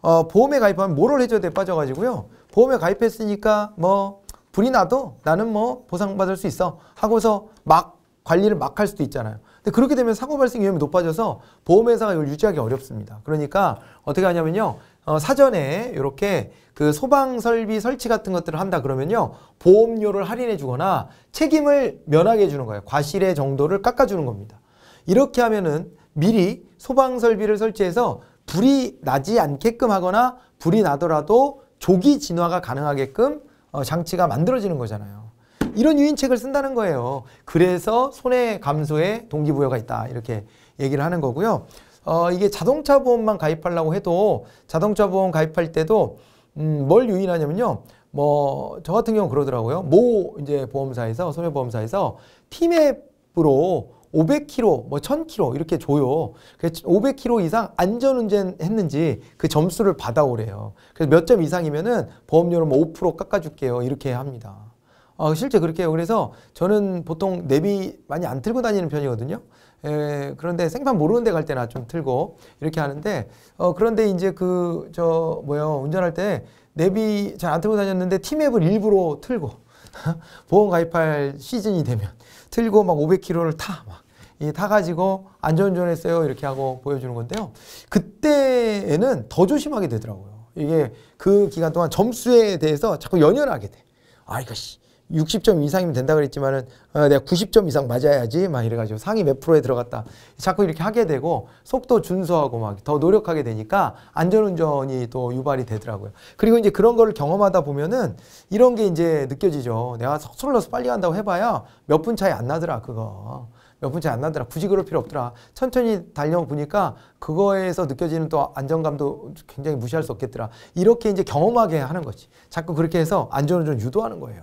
Speaker 1: 어, 보험에 가입하면 뭐를 해저드에 빠져가지고요. 보험에 가입했으니까 뭐 불이 나도 나는 뭐 보상받을 수 있어 하고서 막 관리를 막 할 수도 있잖아요. 근데 그렇게 되면 사고 발생 위험이 높아져서 보험회사가 이걸 유지하기 어렵습니다. 그러니까 어떻게 하냐면요. 어, 사전에 이렇게 그 소방 설비 설치 같은 것들을 한다 그러면요 보험료를 할인해 주거나 책임을 면하게 해 주는 거예요 과실의 정도를 깎아 주는 겁니다 이렇게 하면은 미리 소방 설비를 설치해서 불이 나지 않게끔 하거나 불이 나더라도 조기 진화가 가능하게끔 어, 장치가 만들어지는 거잖아요 이런 유인책을 쓴다는 거예요 그래서 손해 감소에 동기부여가 있다 이렇게 얘기를 하는 거고요 어, 이게 자동차 보험만 가입하려고 해도 자동차 보험 가입할 때도 음, 뭘 유인하냐면요. 뭐 저 같은 경우 는 그러더라고요. 모 이제 보험사에서 소매보험사에서 티맵으로 500km, 뭐 1000km 이렇게 줘요. 500km 이상 안전운전 했는지 그 점수를 받아오래요. 그래서 몇 점 이상이면은 보험료를 뭐 5% 깎아줄게요. 이렇게 합니다. 어, 실제 그렇게 해요. 그래서 저는 보통 내비 많이 안 들고 다니는 편이거든요. 에, 예, 그런데 생판 모르는 데 갈 때나 좀 틀고 이렇게 하는데 어, 그런데 이제 그 저 뭐요 운전할 때 내비 잘 안 틀고 다녔는데 티맵을 일부러 틀고 보험 가입할 시즌이 되면 틀고 막 500km를 타 막. 타가지고 안전운전했어요 이렇게 하고 보여주는 건데요. 그때에는 더 조심하게 되더라고요. 이게 그 기간 동안 점수에 대해서 자꾸 연연하게 돼. 아 이거 씨 60점 이상이면 된다 그랬지만은 어, 내가 90점 이상 맞아야지 막 이래가지고 상위 몇 프로에 들어갔다 자꾸 이렇게 하게 되고 속도 준수하고 막 더 노력하게 되니까 안전운전이 또 유발이 되더라고요. 그리고 이제 그런 거를 경험하다 보면은 이런 게 이제 느껴지죠. 내가 서툴러서 빨리 간다고 해봐야 몇 분 차이 안 나더라 그거. 몇 분 차이 안 나더라. 굳이 그럴 필요 없더라. 천천히 달려보니까 그거에서 느껴지는 또 안정감도 굉장히 무시할 수 없겠더라. 이렇게 이제 경험하게 하는 거지. 자꾸 그렇게 해서 안전운전 유도하는 거예요.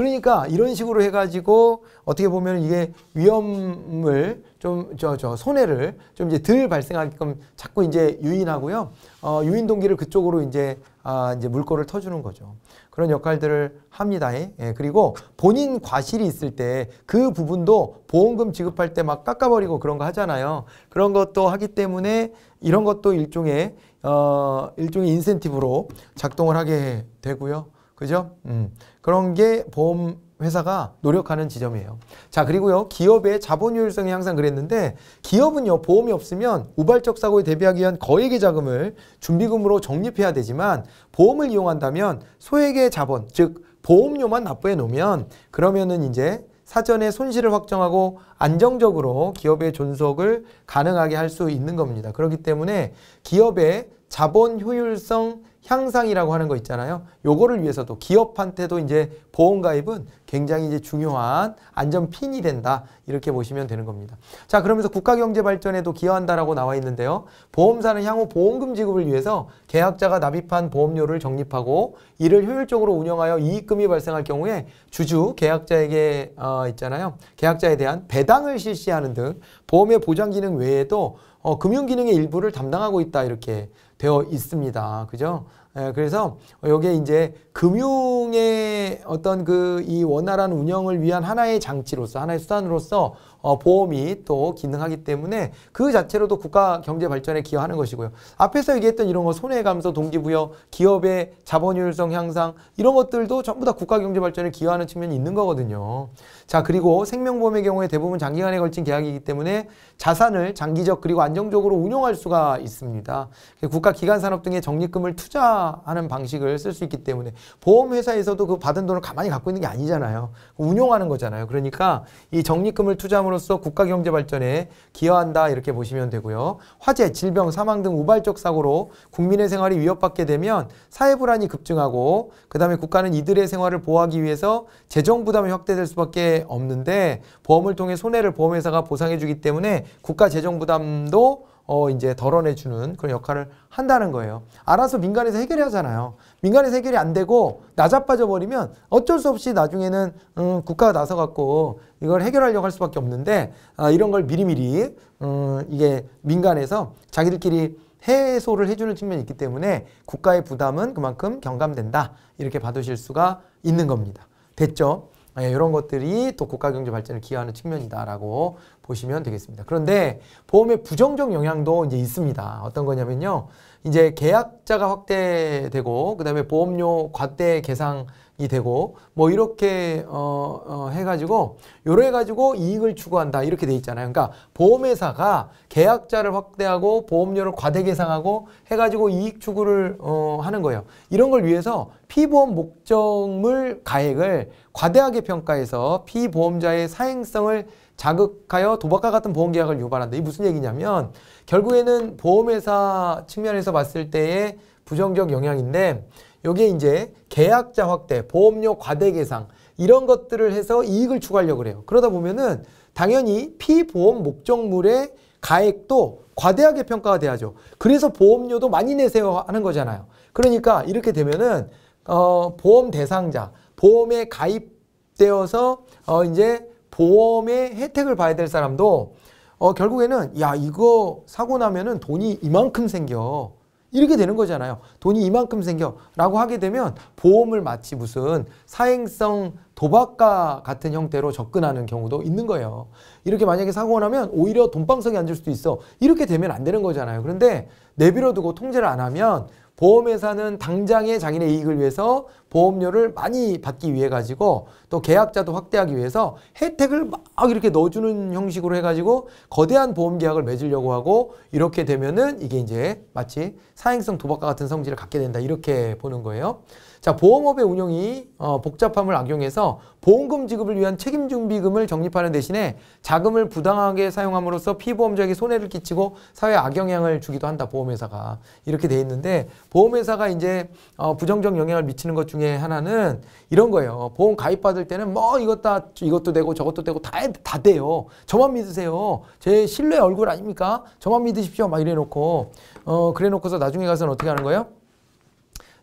Speaker 1: 그러니까 이런 식으로 해가지고 어떻게 보면 이게 위험을 좀 저저 저 손해를 좀 이제 덜 발생하게끔 자꾸 이제 유인하고요. 어, 유인 동기를 그쪽으로 이제 아 이제 물꼬를 터주는 거죠. 그런 역할들을 합니다. 예, 예. 그리고 본인 과실이 있을 때 그 부분도 보험금 지급할 때 막 깎아버리고 그런 거 하잖아요. 그런 것도 하기 때문에 이런 것도 일종의 어 일종의 인센티브로 작동을 하게 되고요. 그죠? 음. 그런 게 보험 회사가 노력하는 지점이에요. 자, 그리고요. 기업의 자본 효율성이 항상 그랬는데 기업은요. 보험이 없으면 우발적 사고에 대비하기 위한 거액의 자금을 준비금으로 적립해야 되지만 보험을 이용한다면 소액의 자본, 즉 보험료만 납부해 놓으면 그러면은 이제 사전에 손실을 확정하고 안정적으로 기업의 존속을 가능하게 할 수 있는 겁니다. 그렇기 때문에 기업의 자본 효율성 향상이라고 하는 거 있잖아요. 요거를 위해서도 기업한테도 이제 보험 가입은 굉장히 이제 중요한 안전핀이 된다. 이렇게 보시면 되는 겁니다. 자, 그러면서 국가 경제 발전에도 기여한다라고 나와 있는데요. 보험사는 향후 보험금 지급을 위해서 계약자가 납입한 보험료를 적립하고 이를 효율적으로 운영하여 이익금이 발생할 경우에 주주 계약자에게 어, 있잖아요. 계약자에 대한 배당을 실시하는 등 보험의 보장 기능 외에도 어, 금융 기능의 일부를 담당하고 있다 이렇게 되어 있습니다. 그죠? 예, 그래서 이게 이제 금융의 어떤 그 이 원활한 운영을 위한 하나의 장치로서 하나의 수단으로서 어, 보험이 또 기능하기 때문에 그 자체로도 국가 경제 발전에 기여하는 것이고요. 앞에서 얘기했던 이런 거 손해 감소, 동기부여, 기업의 자본율성 향상 이런 것들도 전부 다 국가 경제 발전에 기여하는 측면이 있는 거거든요. 자 그리고 생명보험의 경우에 대부분 장기간에 걸친 계약이기 때문에 자산을 장기적 그리고 안정적으로 운용할 수가 있습니다. 국가 기관 산업 등의 적립금을 투자하는 방식을 쓸 수 있기 때문에 보험회사에서도 그 받은 돈을 가만히 갖고 있는 게 아니잖아요. 운용하는 거잖아요. 그러니까 이 적립금을 투자하으 활동으로서 국가 경제 발전에 기여한다 이렇게 보시면 되고요. 화재, 질병, 사망 등 우발적 사고로 국민의 생활이 위협받게 되면 사회 불안이 급증하고 그다음에 국가는 이들의 생활을 보호하기 위해서 재정 부담이 확대될 수밖에 없는데 보험을 통해 손해를 보험회사가 보상해 주기 때문에 국가 재정 부담도 어 이제 덜어내주는 그런 역할을 한다는 거예요. 알아서 민간에서 해결해 하잖아요. 민간에서 해결이 안 되고 나자빠져 버리면 어쩔 수 없이 나중에는 음, 국가가 나서 갖고 이걸 해결하려고 할 수밖에 없는데 아, 이런 걸 미리미리 음, 이게 민간에서 자기들끼리 해소를 해주는 측면이 있기 때문에 국가의 부담은 그만큼 경감된다 이렇게 받으실 수가 있는 겁니다. 됐죠? 예, 이런 것들이 또 국가 경제 발전을 기여하는 측면이다라고 보시면 되겠습니다. 그런데 보험의 부정적 영향도 이제 있습니다. 어떤 거냐면요. 이제 계약자가 확대되고 그다음에 보험료 과대 계상 이 되고 뭐 이렇게 어, 어 해가지고 요래 해가지고 이익을 추구한다 이렇게 돼 있잖아요. 그러니까 보험회사가 계약자를 확대하고 보험료를 과대 계상하고 해가지고 이익 추구를 어, 하는 거예요. 이런 걸 위해서 피보험 목적물 가액을 과대하게 평가해서 피보험자의 사행성을 자극하여 도박과 같은 보험 계약을 유발한다. 이게 무슨 얘기냐면 결국에는 보험회사 측면에서 봤을 때의 부정적 영향인데 요게 이제 계약자 확대, 보험료 과대 계상 이런 것들을 해서 이익을 추가하려고 그래요. 그러다 보면은 당연히 피보험 목적물의 가액도 과대하게 평가가 돼야죠. 그래서 보험료도 많이 내세요 하는 거잖아요. 그러니까 이렇게 되면은 어, 보험 대상자, 보험에 가입되어서 어, 이제 보험의 혜택을 봐야 될 사람도 어, 결국에는 야 이거 사고 나면은 돈이 이만큼 생겨. 이렇게 되는 거잖아요. 돈이 이만큼 생겨라고 하게 되면 보험을 마치 무슨 사행성 도박과 같은 형태로 접근하는 경우도 있는 거예요. 이렇게 만약에 사고가 나면 오히려 돈방석에 앉을 수도 있어. 이렇게 되면 안 되는 거잖아요. 그런데 내비려두고 통제를 안 하면 보험회사는 당장의 자기네 이익을 위해서 보험료를 많이 받기 위해 가지고 또 계약자도 확대하기 위해서 혜택을 막 이렇게 넣어주는 형식으로 해가지고 거대한 보험 계약을 맺으려고 하고 이렇게 되면은 이게 이제 마치 사행성 도박과 같은 성질을 갖게 된다 이렇게 보는 거예요. 자, 보험업의 운영이 어, 복잡함을 악용해서 보험금 지급을 위한 책임준비금을 적립하는 대신에 자금을 부당하게 사용함으로써 피보험자에게 손해를 끼치고 사회 악영향을 주기도 한다. 보험회사가 이렇게 돼 있는데 보험회사가 이제 어, 부정적 영향을 미치는 것 중에 하나는 이런 거예요. 어, 보험 가입 받을 때는 뭐 이것 다 이것도 되고 저것도 되고 다 다 돼요. 저만 믿으세요. 제 신뢰 얼굴 아닙니까? 저만 믿으십시오. 막 이래놓고 어 그래놓고서 나중에 가서는 어떻게 하는 거예요?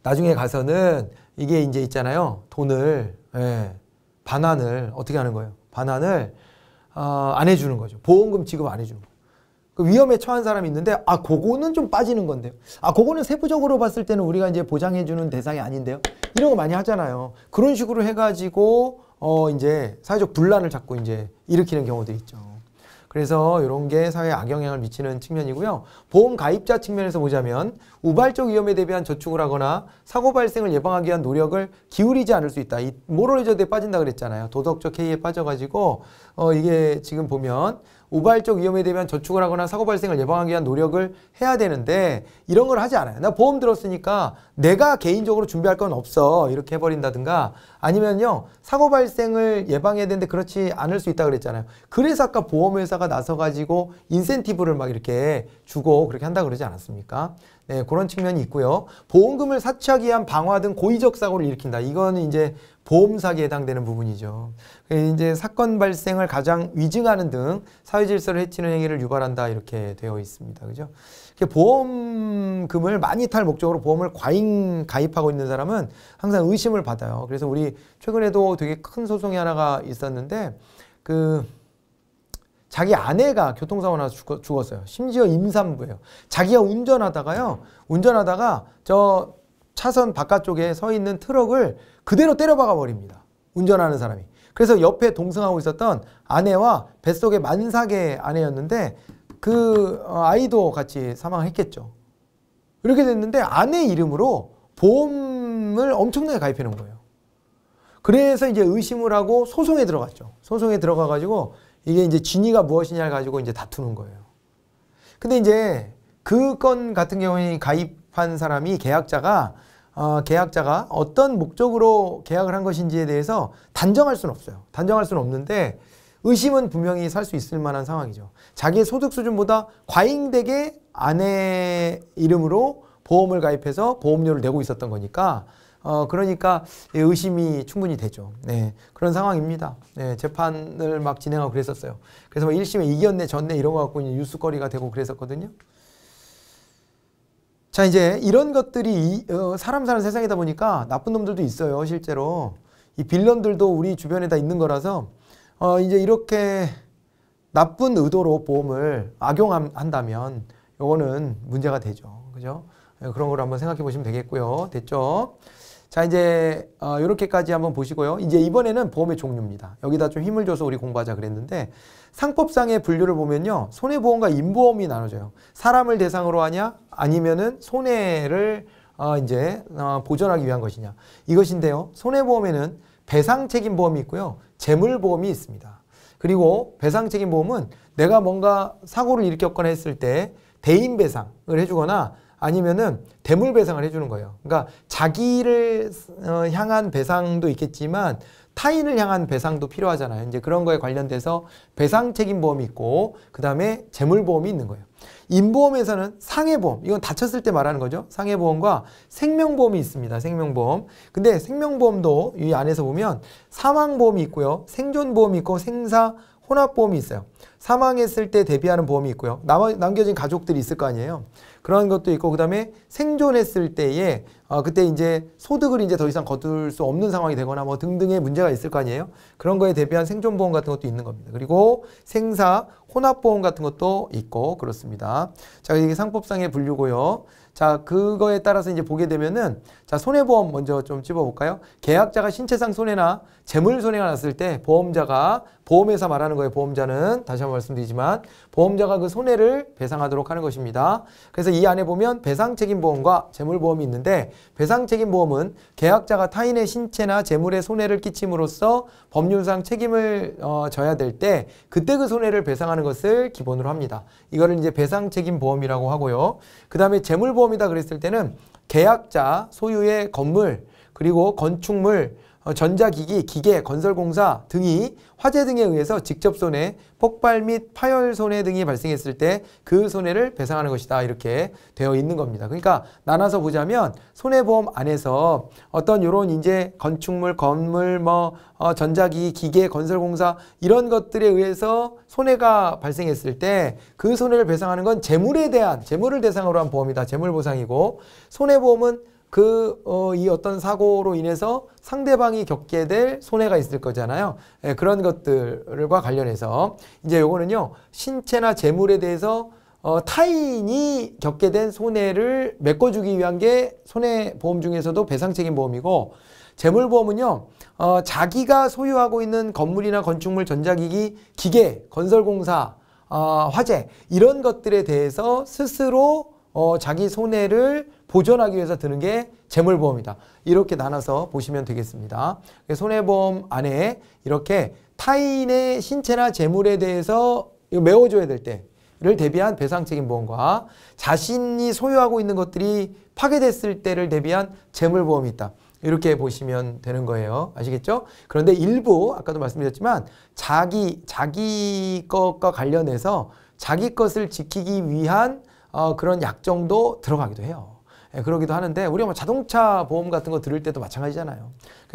Speaker 1: 나중에 가서는 이게 이제 있잖아요. 돈을 예, 반환을 어떻게 하는 거예요? 반환을 어, 안 해주는 거죠. 보험금 지급 안 해주는 거. 그 위험에 처한 사람이 있는데 아 그거는 좀 빠지는 건데요. 아 그거는 세부적으로 봤을 때는 우리가 이제 보장해 주는 대상이 아닌데요. 이런 거 많이 하잖아요. 그런 식으로 해가지고 어 이제 사회적 분란을 자꾸 이제 일으키는 경우도 있죠. 그래서 이런 게 사회에 악영향을 미치는 측면이고요. 보험 가입자 측면에서 보자면 우발적 위험에 대비한 저축을 하거나 사고 발생을 예방하기 위한 노력을 기울이지 않을 수 있다. 이 모럴 해저드에 빠진다 그랬잖아요. 도덕적 해이에 빠져가지고 어 이게 지금 보면 우발적 위험에 대비한 저축을 하거나 사고 발생을 예방하기 위한 노력을 해야 되는데 이런 걸 하지 않아요. 나 보험 들었으니까 내가 개인적으로 준비할 건 없어 이렇게 해버린다든가 아니면요 사고 발생을 예방해야 되는데 그렇지 않을 수 있다 그랬잖아요. 그래서 아까 보험회사가 나서 가지고 인센티브를 막 이렇게 주고 그렇게 한다 그러지 않았습니까? 네, 그런 측면이 있고요. 보험금을 사치하기 위한 방화 등 고의적 사고를 일으킨다. 이거는 이제 보험사기에 해당되는 부분이죠. 이제 사건 발생을 가장 위증하는 등 사회 질서를 해치는 행위를 유발한다 이렇게 되어 있습니다. 그죠? 보험금을 많이 탈 목적으로 보험을 과잉 가입하고 있는 사람은 항상 의심을 받아요. 그래서 우리 최근에도 되게 큰 소송이 하나가 있었는데 그 자기 아내가 교통사고 나서 죽었어요. 심지어 임산부예요. 자기가 운전하다가요. 운전하다가 저 차선 바깥쪽에 서 있는 트럭을 그대로 때려박아 버립니다. 운전하는 사람이. 그래서 옆에 동승하고 있었던 아내와 뱃속에 만삭의 아내였는데 그 어, 아이도 같이 사망했겠죠. 이렇게 됐는데 아내 이름으로 보험을 엄청나게 가입해 놓은 거예요. 그래서 이제 의심을 하고 소송에 들어갔죠. 소송에 들어가 가지고 이게 이제 진위가 무엇이냐를 가지고 이제 다투는 거예요. 근데 이제 그 건 같은 경우에 가입한 사람이 계약자가 어, 계약자가 어떤 목적으로 계약을 한 것인지에 대해서 단정할 수는 없어요. 단정할 수는 없는데 의심은 분명히 살 수 있을 만한 상황이죠. 자기의 소득 수준보다 과잉되게 아내 이름으로 보험을 가입해서 보험료를 내고 있었던 거니까 어 그러니까 예, 의심이 충분히 되죠. 네 그런 상황입니다. 네 재판을 막 진행하고 그랬었어요. 그래서 뭐 1심에 이겼네 졌네 이런 거 갖고 뉴스거리가 되고 그랬었거든요. 자 이제 이런 것들이 이, 어, 사람 사는 세상이다 보니까 나쁜 놈들도 있어요 실제로 이 빌런들도 우리 주변에 다 있는 거라서 어, 이제 이렇게 나쁜 의도로 보험을 악용한다면 요거는 문제가 되죠 그죠 예, 그런 걸 한번 생각해 보시면 되겠고요 됐죠 자 이제 어, 이렇게까지 한번 보시고요 이제 이번에는 보험의 종류입니다 여기다 좀 힘을 줘서 우리 공부하자 그랬는데 상법상의 분류를 보면요. 손해보험과 임보험이 나눠져요. 사람을 대상으로 하냐 아니면은 손해를 어, 이제 어, 보전하기 위한 것이냐 이것인데요. 손해보험에는 배상책임보험이 있고요. 재물보험이 있습니다. 그리고 배상책임보험은 내가 뭔가 사고를 일으켰거나 했을 때 대인 배상을 해주거나 아니면은 대물 배상을 해주는 거예요. 그러니까 자기를 어, 향한 배상도 있겠지만 타인을 향한 배상도 필요하잖아요. 이제 그런 거에 관련돼서 배상 책임 보험이 있고 그다음에 재물 보험이 있는 거예요. 인보험에서는 상해보험, 이건 다쳤을 때 말하는 거죠. 상해보험과 생명보험이 있습니다. 생명보험. 근데 생명보험도 이 안에서 보면 사망보험이 있고요. 생존보험이 있고 생사 혼합보험이 있어요. 사망했을 때 대비하는 보험이 있고요. 남, 남겨진 가족들이 있을 거 아니에요. 그런 것도 있고 그다음에 생존했을 때에 어, 그때 이제 소득을 이제 더 이상 거둘 수 없는 상황이 되거나 뭐 등등의 문제가 있을 거 아니에요. 그런 거에 대비한 생존보험 같은 것도 있는 겁니다. 그리고 생사, 혼합보험 같은 것도 있고 그렇습니다. 자, 이게 상법상의 분류고요. 자, 그거에 따라서 이제 보게 되면은 자, 손해보험 먼저 좀 찝어볼까요? 계약자가 신체상 손해나 재물 손해가 났을 때 보험자가 보험회사 말하는 거예요. 보험자는 다시 한번 말씀드리지만 보험자가 그 손해를 배상하도록 하는 것입니다. 그래서 이 안에 보면 배상책임보험과 재물보험이 있는데 배상책임보험은 계약자가 타인의 신체나 재물에 손해를 끼침으로써 법률상 책임을 어, 져야 될 때 그때 그 손해를 배상하는 것을 기본으로 합니다. 이거를 이제 배상책임보험이라고 하고요. 그 다음에 재물보험이다 그랬을 때는 계약자 소유의 건물 그리고 건축물 어, 전자기기, 기계, 건설공사 등이 화재 등에 의해서 직접 손해, 폭발 및 파열 손해 등이 발생했을 때 그 손해를 배상하는 것이다. 이렇게 되어 있는 겁니다. 그러니까 나눠서 보자면 손해보험 안에서 어떤 이런 이제 건축물, 건물, 뭐 어, 전자기기, 기계, 건설공사 이런 것들에 의해서 손해가 발생했을 때 그 손해를 배상하는 건 재물에 대한 재물을 대상으로 한 보험이다. 재물보상이고 손해보험은 그, 어, 어떤 사고로 인해서 상대방이 겪게 될 손해가 있을 거잖아요. 예, 그런 것들과 관련해서 이제 요거는요, 신체나 재물에 대해서 어, 타인이 겪게 된 손해를 메꿔주기 위한 게 손해보험 중에서도 배상책임 보험이고, 재물보험은요, 어, 자기가 소유하고 있는 건물이나 건축물, 전자기기, 기계, 건설공사, 어, 화재, 이런 것들에 대해서 스스로 어, 자기 손해를 보존하기 위해서 드는 게 재물보험이다. 이렇게 나눠서 보시면 되겠습니다. 손해보험 안에 이렇게 타인의 신체나 재물에 대해서 메워줘야 될 때를 대비한 배상책임 보험과 자신이 소유하고 있는 것들이 파괴됐을 때를 대비한 재물보험이 있다. 이렇게 보시면 되는 거예요. 아시겠죠? 그런데 일부 아까도 말씀드렸지만 자기 자기 것과 관련해서 자기 것을 지키기 위한 어, 그런 약정도 들어가기도 해요. 예, 그러기도 하는데 우리가 뭐 자동차 보험 같은 거 들을 때도 마찬가지잖아요.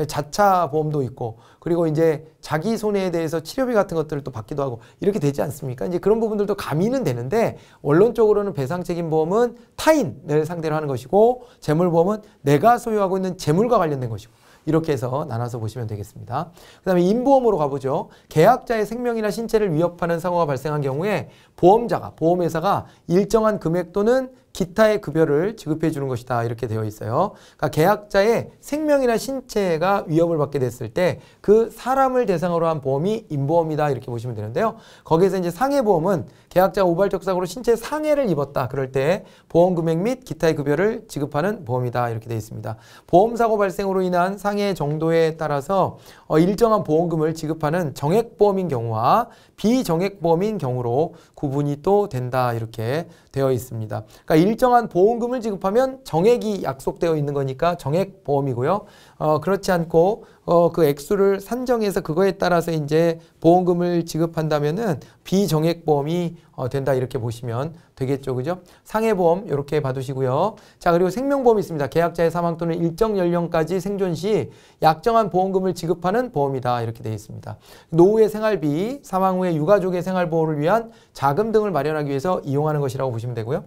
Speaker 1: 자차 보험도 있고 그리고 이제 자기 손해에 대해서 치료비 같은 것들을 또 받기도 하고 이렇게 되지 않습니까? 이제 그런 부분들도 가미는 되는데 원론적으로는 배상 책임 보험은 타인을 상대로 하는 것이고 재물 보험은 내가 소유하고 있는 재물과 관련된 것이고 이렇게 해서 나눠서 보시면 되겠습니다. 그 다음에 인보험으로 가보죠. 계약자의 생명이나 신체를 위협하는 사고가 발생한 경우에 보험자가, 보험회사가 일정한 금액 또는 기타의 급여를 지급해 주는 것이다 이렇게 되어 있어요. 그러니까 계약자의 생명이나 신체가 위협을 받게 됐을 때 그 사람을 대상으로 한 보험이 인보험이다 이렇게 보시면 되는데요. 거기에서 이제 상해보험은 계약자 우발적 사고로 신체 상해를 입었다 그럴 때 보험 금액 및 기타의 급여를 지급하는 보험이다 이렇게 되어 있습니다. 보험 사고 발생으로 인한 상해 정도에 따라서 어, 일정한 보험금을 지급하는 정액보험인 경우와 비정액보험인 경우로 구분이 또 된다 이렇게 되어 있습니다. 그러니까 일정한 보험금을 지급하면 정액이 약속되어 있는 거니까 정액 보험이고요. 어, 그렇지 않고 어, 그 액수를 산정해서 그거에 따라서 이제 보험금을 지급한다면은 비정액 보험이 어, 된다 이렇게 보시면 되겠죠. 그죠? 상해보험 이렇게 봐두시고요. 자 그리고 생명보험이 있습니다. 계약자의 사망 또는 일정 연령까지 생존 시 약정한 보험금을 지급하는 보험이다 이렇게 되어 있습니다. 노후의 생활비, 사망 후에 유가족의 생활보호를 위한 자금 등을 마련하기 위해서 이용하는 것이라고 보시면 되고요.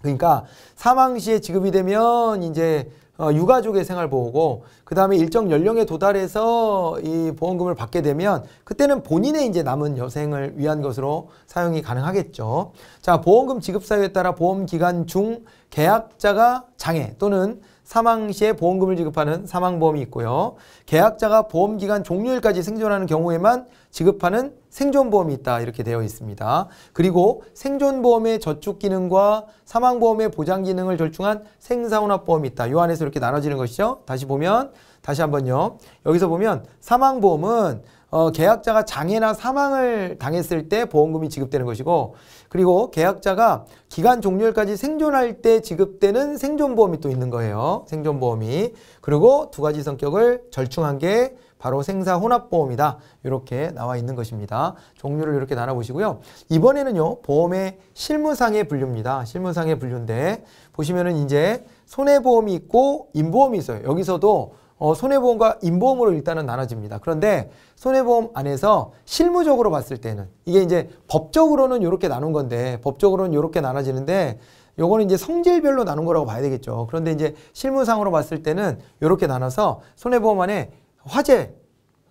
Speaker 1: 그러니까 사망 시에 지급이 되면 이제 어, 유가족의 생활보호고 그 다음에 일정 연령에 도달해서 이 보험금을 받게 되면 그때는 본인의 이제 남은 여생을 위한 것으로 사용이 가능하겠죠. 자 보험금 지급 사유에 따라 보험 기간 중 계약자가 장애 또는 사망 시에 보험금을 지급하는 사망보험이 있고요. 계약자가 보험기간 종료일까지 생존하는 경우에만 지급하는 생존보험이 있다 이렇게 되어 있습니다. 그리고 생존보험의 저축 기능과 사망보험의 보장 기능을 절충한 생사혼합보험이 있다. 요 안에서 이렇게 나눠지는 것이죠. 다시 보면 다시 한번요. 여기서 보면 사망보험은 어, 계약자가 장애나 사망을 당했을 때 보험금이 지급되는 것이고 그리고 계약자가 기간 종료일까지 생존할 때 지급되는 생존보험이 또 있는 거예요. 생존보험이. 그리고 두 가지 성격을 절충한 게 바로 생사 혼합보험이다. 이렇게 나와 있는 것입니다. 종류를 이렇게 나눠보시고요. 이번에는요. 보험의 실무상의 분류입니다. 실무상의 분류인데 보시면은 이제 손해보험이 있고 임보험이 있어요. 여기서도 어, 손해보험과 임보험으로 일단은 나눠집니다. 그런데 손해보험 안에서 실무적으로 봤을 때는 이게 이제 법적으로는 이렇게 나눈 건데 법적으로는 이렇게 나눠지는데 요거는 이제 성질별로 나눈 거라고 봐야 되겠죠. 그런데 이제 실무상으로 봤을 때는 이렇게 나눠서 손해보험 안에 화재,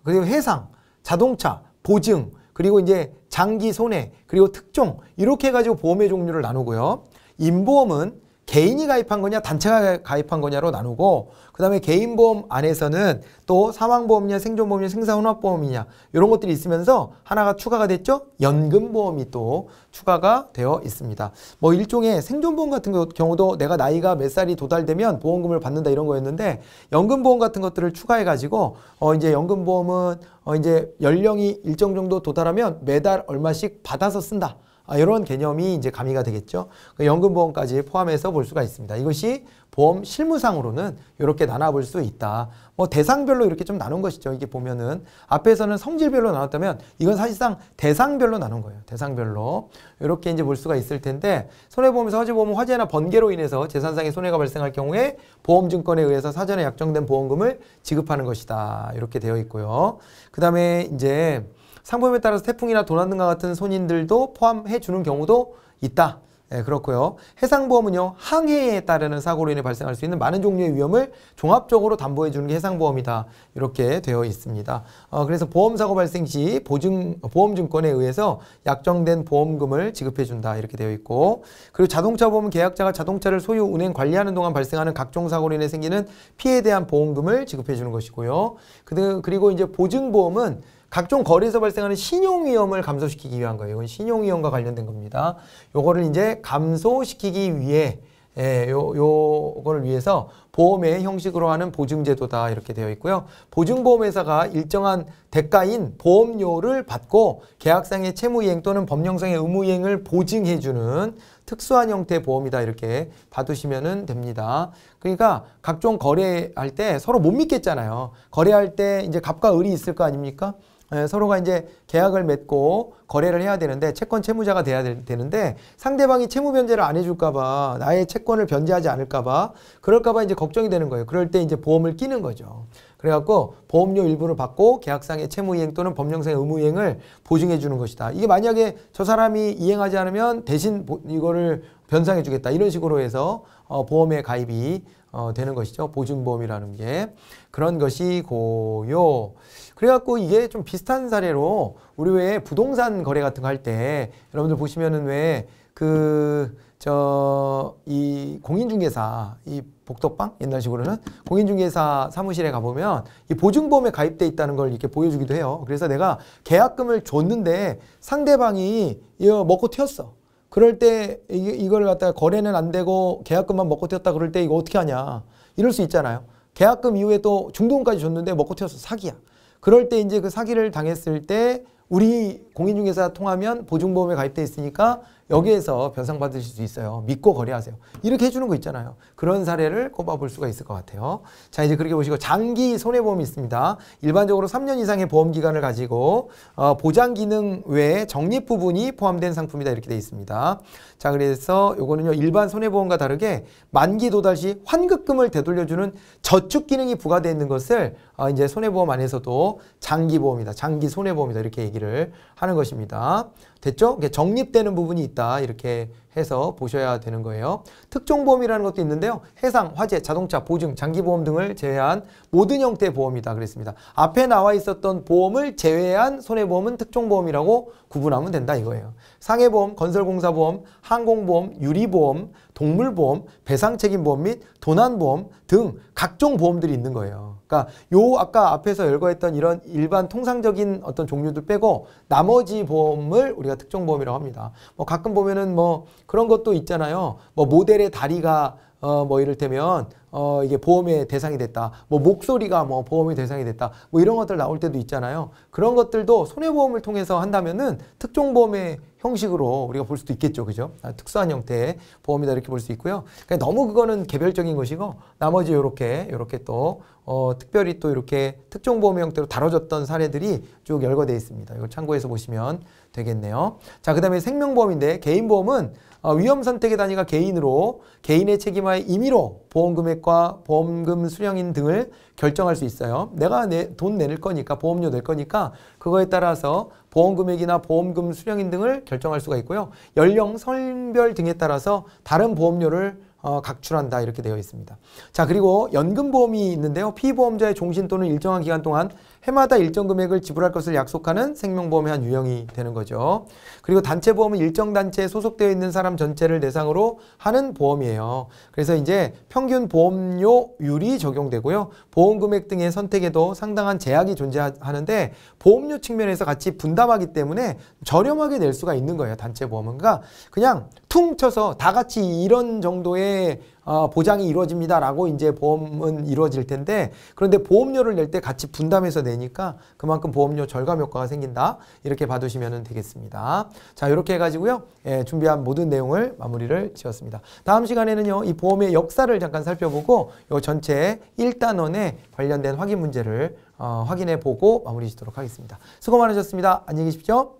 Speaker 1: 그리고 해상, 자동차, 보증, 그리고 이제 장기 손해, 그리고 특종 이렇게 해가지고 보험의 종류를 나누고요. 임보험은 개인이 가입한 거냐 단체가 가입한 거냐로 나누고 그 다음에 개인보험 안에서는 또 사망보험이냐 생존보험이냐 생사혼합보험이냐 이런 것들이 있으면서 하나가 추가가 됐죠. 연금보험이 또 추가가 되어 있습니다. 뭐 일종의 생존보험 같은 경우도 내가 나이가 몇 살이 도달되면 보험금을 받는다 이런 거였는데 연금보험 같은 것들을 추가해가지고 어 이제 연금보험은 어 이제 연령이 일정 정도 도달하면 매달 얼마씩 받아서 쓴다. 아, 이런 개념이 이제 가미가 되겠죠. 그 연금보험까지 포함해서 볼 수가 있습니다. 이것이 보험 실무상으로는 이렇게 나눠볼 수 있다. 뭐 대상별로 이렇게 좀 나눈 것이죠. 이게 보면은 앞에서는 성질별로 나눴다면 이건 사실상 대상별로 나눈 거예요. 대상별로 이렇게 이제 볼 수가 있을 텐데 손해보험에서 화재보험 화재나 번개로 인해서 재산상의 손해가 발생할 경우에 보험증권에 의해서 사전에 약정된 보험금을 지급하는 것이다. 이렇게 되어 있고요. 그 다음에 이제 상품에 따라서 태풍이나 도난 등과 같은 손인들도 포함해 주는 경우도 있다. 네, 그렇고요. 해상보험은요. 항해에 따르는 사고로 인해 발생할 수 있는 많은 종류의 위험을 종합적으로 담보해 주는 게 해상보험이다. 이렇게 되어 있습니다. 어, 그래서 보험사고 발생 시 보증, 보험증권에 의해서 약정된 보험금을 지급해 준다. 이렇게 되어 있고 그리고 자동차 보험 계약자가 자동차를 소유, 운행, 관리하는 동안 발생하는 각종 사고로 인해 생기는 피해에 대한 보험금을 지급해 주는 것이고요. 그 그리고 이제 보증보험은 각종 거래에서 발생하는 신용 위험을 감소시키기 위한 거예요. 이건 신용 위험과 관련된 겁니다. 요거를 이제 감소시키기 위해 예, 요, 요거를 위해서 보험의 형식으로 하는 보증제도다 이렇게 되어 있고요. 보증보험회사가 일정한 대가인 보험료를 받고 계약상의 채무이행 또는 법령상의 의무이행을 보증해주는 특수한 형태의 보험이다 이렇게 받으시면 됩니다. 그러니까 각종 거래할 때 서로 못 믿겠잖아요. 거래할 때 이제 갑과 을이 있을 거 아닙니까? 예, 서로가 이제 계약을 맺고 거래를 해야 되는데 채권 채무자가 돼야 되는데 상대방이 채무 변제를 안 해줄까봐 나의 채권을 변제하지 않을까봐 그럴까봐 이제 걱정이 되는 거예요. 그럴 때 이제 보험을 끼는 거죠. 그래갖고 보험료 일부를 받고 계약상의 채무이행 또는 법령상의 의무이행을 보증해 주는 것이다. 이게 만약에 저 사람이 이행하지 않으면 대신 이거를 변상해 주겠다. 이런 식으로 해서 어, 보험에 가입이 어, 되는 것이죠. 보증보험이라는 게. 그런 것이 고요. 그래갖고 이게 좀 비슷한 사례로 우리 왜 부동산 거래 같은 거 할 때 여러분들 보시면은 왜 그 저 이 공인중개사 이 복덕방 옛날식으로는 공인중개사 사무실에 가보면 이 보증보험에 가입돼 있다는 걸 이렇게 보여주기도 해요. 그래서 내가 계약금을 줬는데 상대방이 이거 먹고 튀었어. 그럴 때 이, 이걸 갖다가 거래는 안 되고 계약금만 먹고 튀었다 그럴 때 이거 어떻게 하냐 이럴 수 있잖아요. 계약금 이후에 또 중도금까지 줬는데 먹고 튀어서 사기야. 그럴 때 이제 그 사기를 당했을 때 우리 공인중개사 통하면 보증보험에 가입돼 있으니까 여기에서 변상받으실 수 있어요. 믿고 거래하세요. 이렇게 해주는 거 있잖아요. 그런 사례를 꼽아볼 수가 있을 것 같아요. 자 이제 그렇게 보시고 장기 손해보험이 있습니다. 일반적으로 3년 이상의 보험기간을 가지고 어, 보장기능 외에 적립 부분이 포함된 상품이다 이렇게 돼 있습니다. 자 그래서 요거는요 일반 손해보험과 다르게 만기 도달 시 환급금을 되돌려주는 저축 기능이 부과되어 있는 것을 어, 이제 손해보험 안에서도 장기보험이다. 장기 손해보험이다 이렇게 얘기를 하는 것입니다. 됐죠? 정립되는 부분이 있다 이렇게 해서 보셔야 되는 거예요. 특종보험이라는 것도 있는데요. 해상, 화재, 자동차, 보증, 장기보험 등을 제외한 모든 형태의 보험이다 그랬습니다. 앞에 나와 있었던 보험을 제외한 손해보험은 특종보험이라고 구분하면 된다 이거예요. 상해보험, 건설공사보험, 항공보험, 유리보험, 동물보험, 배상책임보험 및 도난보험 등 각종 보험들이 있는 거예요. 그러니까 요 아까 앞에서 열거했던 이런 일반 통상적인 어떤 종류들 빼고 나머지 보험을 우리가 특종 보험이라고 합니다. 뭐 가끔 보면은 뭐 그런 것도 있잖아요. 뭐 모델의 다리가 어뭐 이를테면 어 이게 보험의 대상이 됐다. 뭐 목소리가 뭐 보험의 대상이 됐다. 뭐 이런 것들 나올 때도 있잖아요. 그런 것들도 손해보험을 통해서 한다면은 특종보험의 형식으로 우리가 볼 수도 있겠죠. 그죠? 아, 특수한 형태의 보험이다 이렇게 볼 수 있고요. 그러니까 너무 그거는 개별적인 것이고 나머지 요렇게 요렇게 또 어, 특별히 또 이렇게 특종보험 형태로 다뤄졌던 사례들이 쭉 열거돼 있습니다. 이걸 참고해서 보시면 되겠네요. 자, 그 다음에 생명보험인데 개인보험은 어, 위험선택의 단위가 개인으로 개인의 책임하에 임의로 보험금액과 보험금 수령인 등을 결정할 수 있어요. 내가 내, 돈낼 거니까 보험료 낼 거니까 그거에 따라서 보험금액이나 보험금 수령인 등을 결정할 수가 있고요. 연령, 성별 등에 따라서 다른 보험료를 어, 각출한다 이렇게 되어 있습니다. 자 그리고 연금보험이 있는데요. 피보험자의 종신 또는 일정한 기간 동안 해마다 일정 금액을 지불할 것을 약속하는 생명보험의 한 유형이 되는 거죠. 그리고 단체 보험은 일정 단체에 소속되어 있는 사람 전체를 대상으로 하는 보험이에요. 그래서 이제 평균 보험료율이 적용되고요. 보험 금액 등의 선택에도 상당한 제약이 존재하는데 보험료 측면에서 같이 분담하기 때문에 저렴하게 낼 수가 있는 거예요. 단체 보험은. 그러니까 그냥 퉁 쳐서 다 같이 이런 정도의 어, 보장이 이루어집니다라고 이제 보험은 이루어질 텐데 그런데 보험료를 낼 때 같이 분담해서 내니까 그만큼 보험료 절감 효과가 생긴다 이렇게 봐두시면 되겠습니다. 자 이렇게 해가지고요 예, 준비한 모든 내용을 마무리를 지었습니다. 다음 시간에는요 이 보험의 역사를 잠깐 살펴보고 요 전체 1단원에 관련된 확인 문제를 어, 확인해 보고 마무리 짓도록 하겠습니다. 수고 많으셨습니다. 안녕히 계십시오.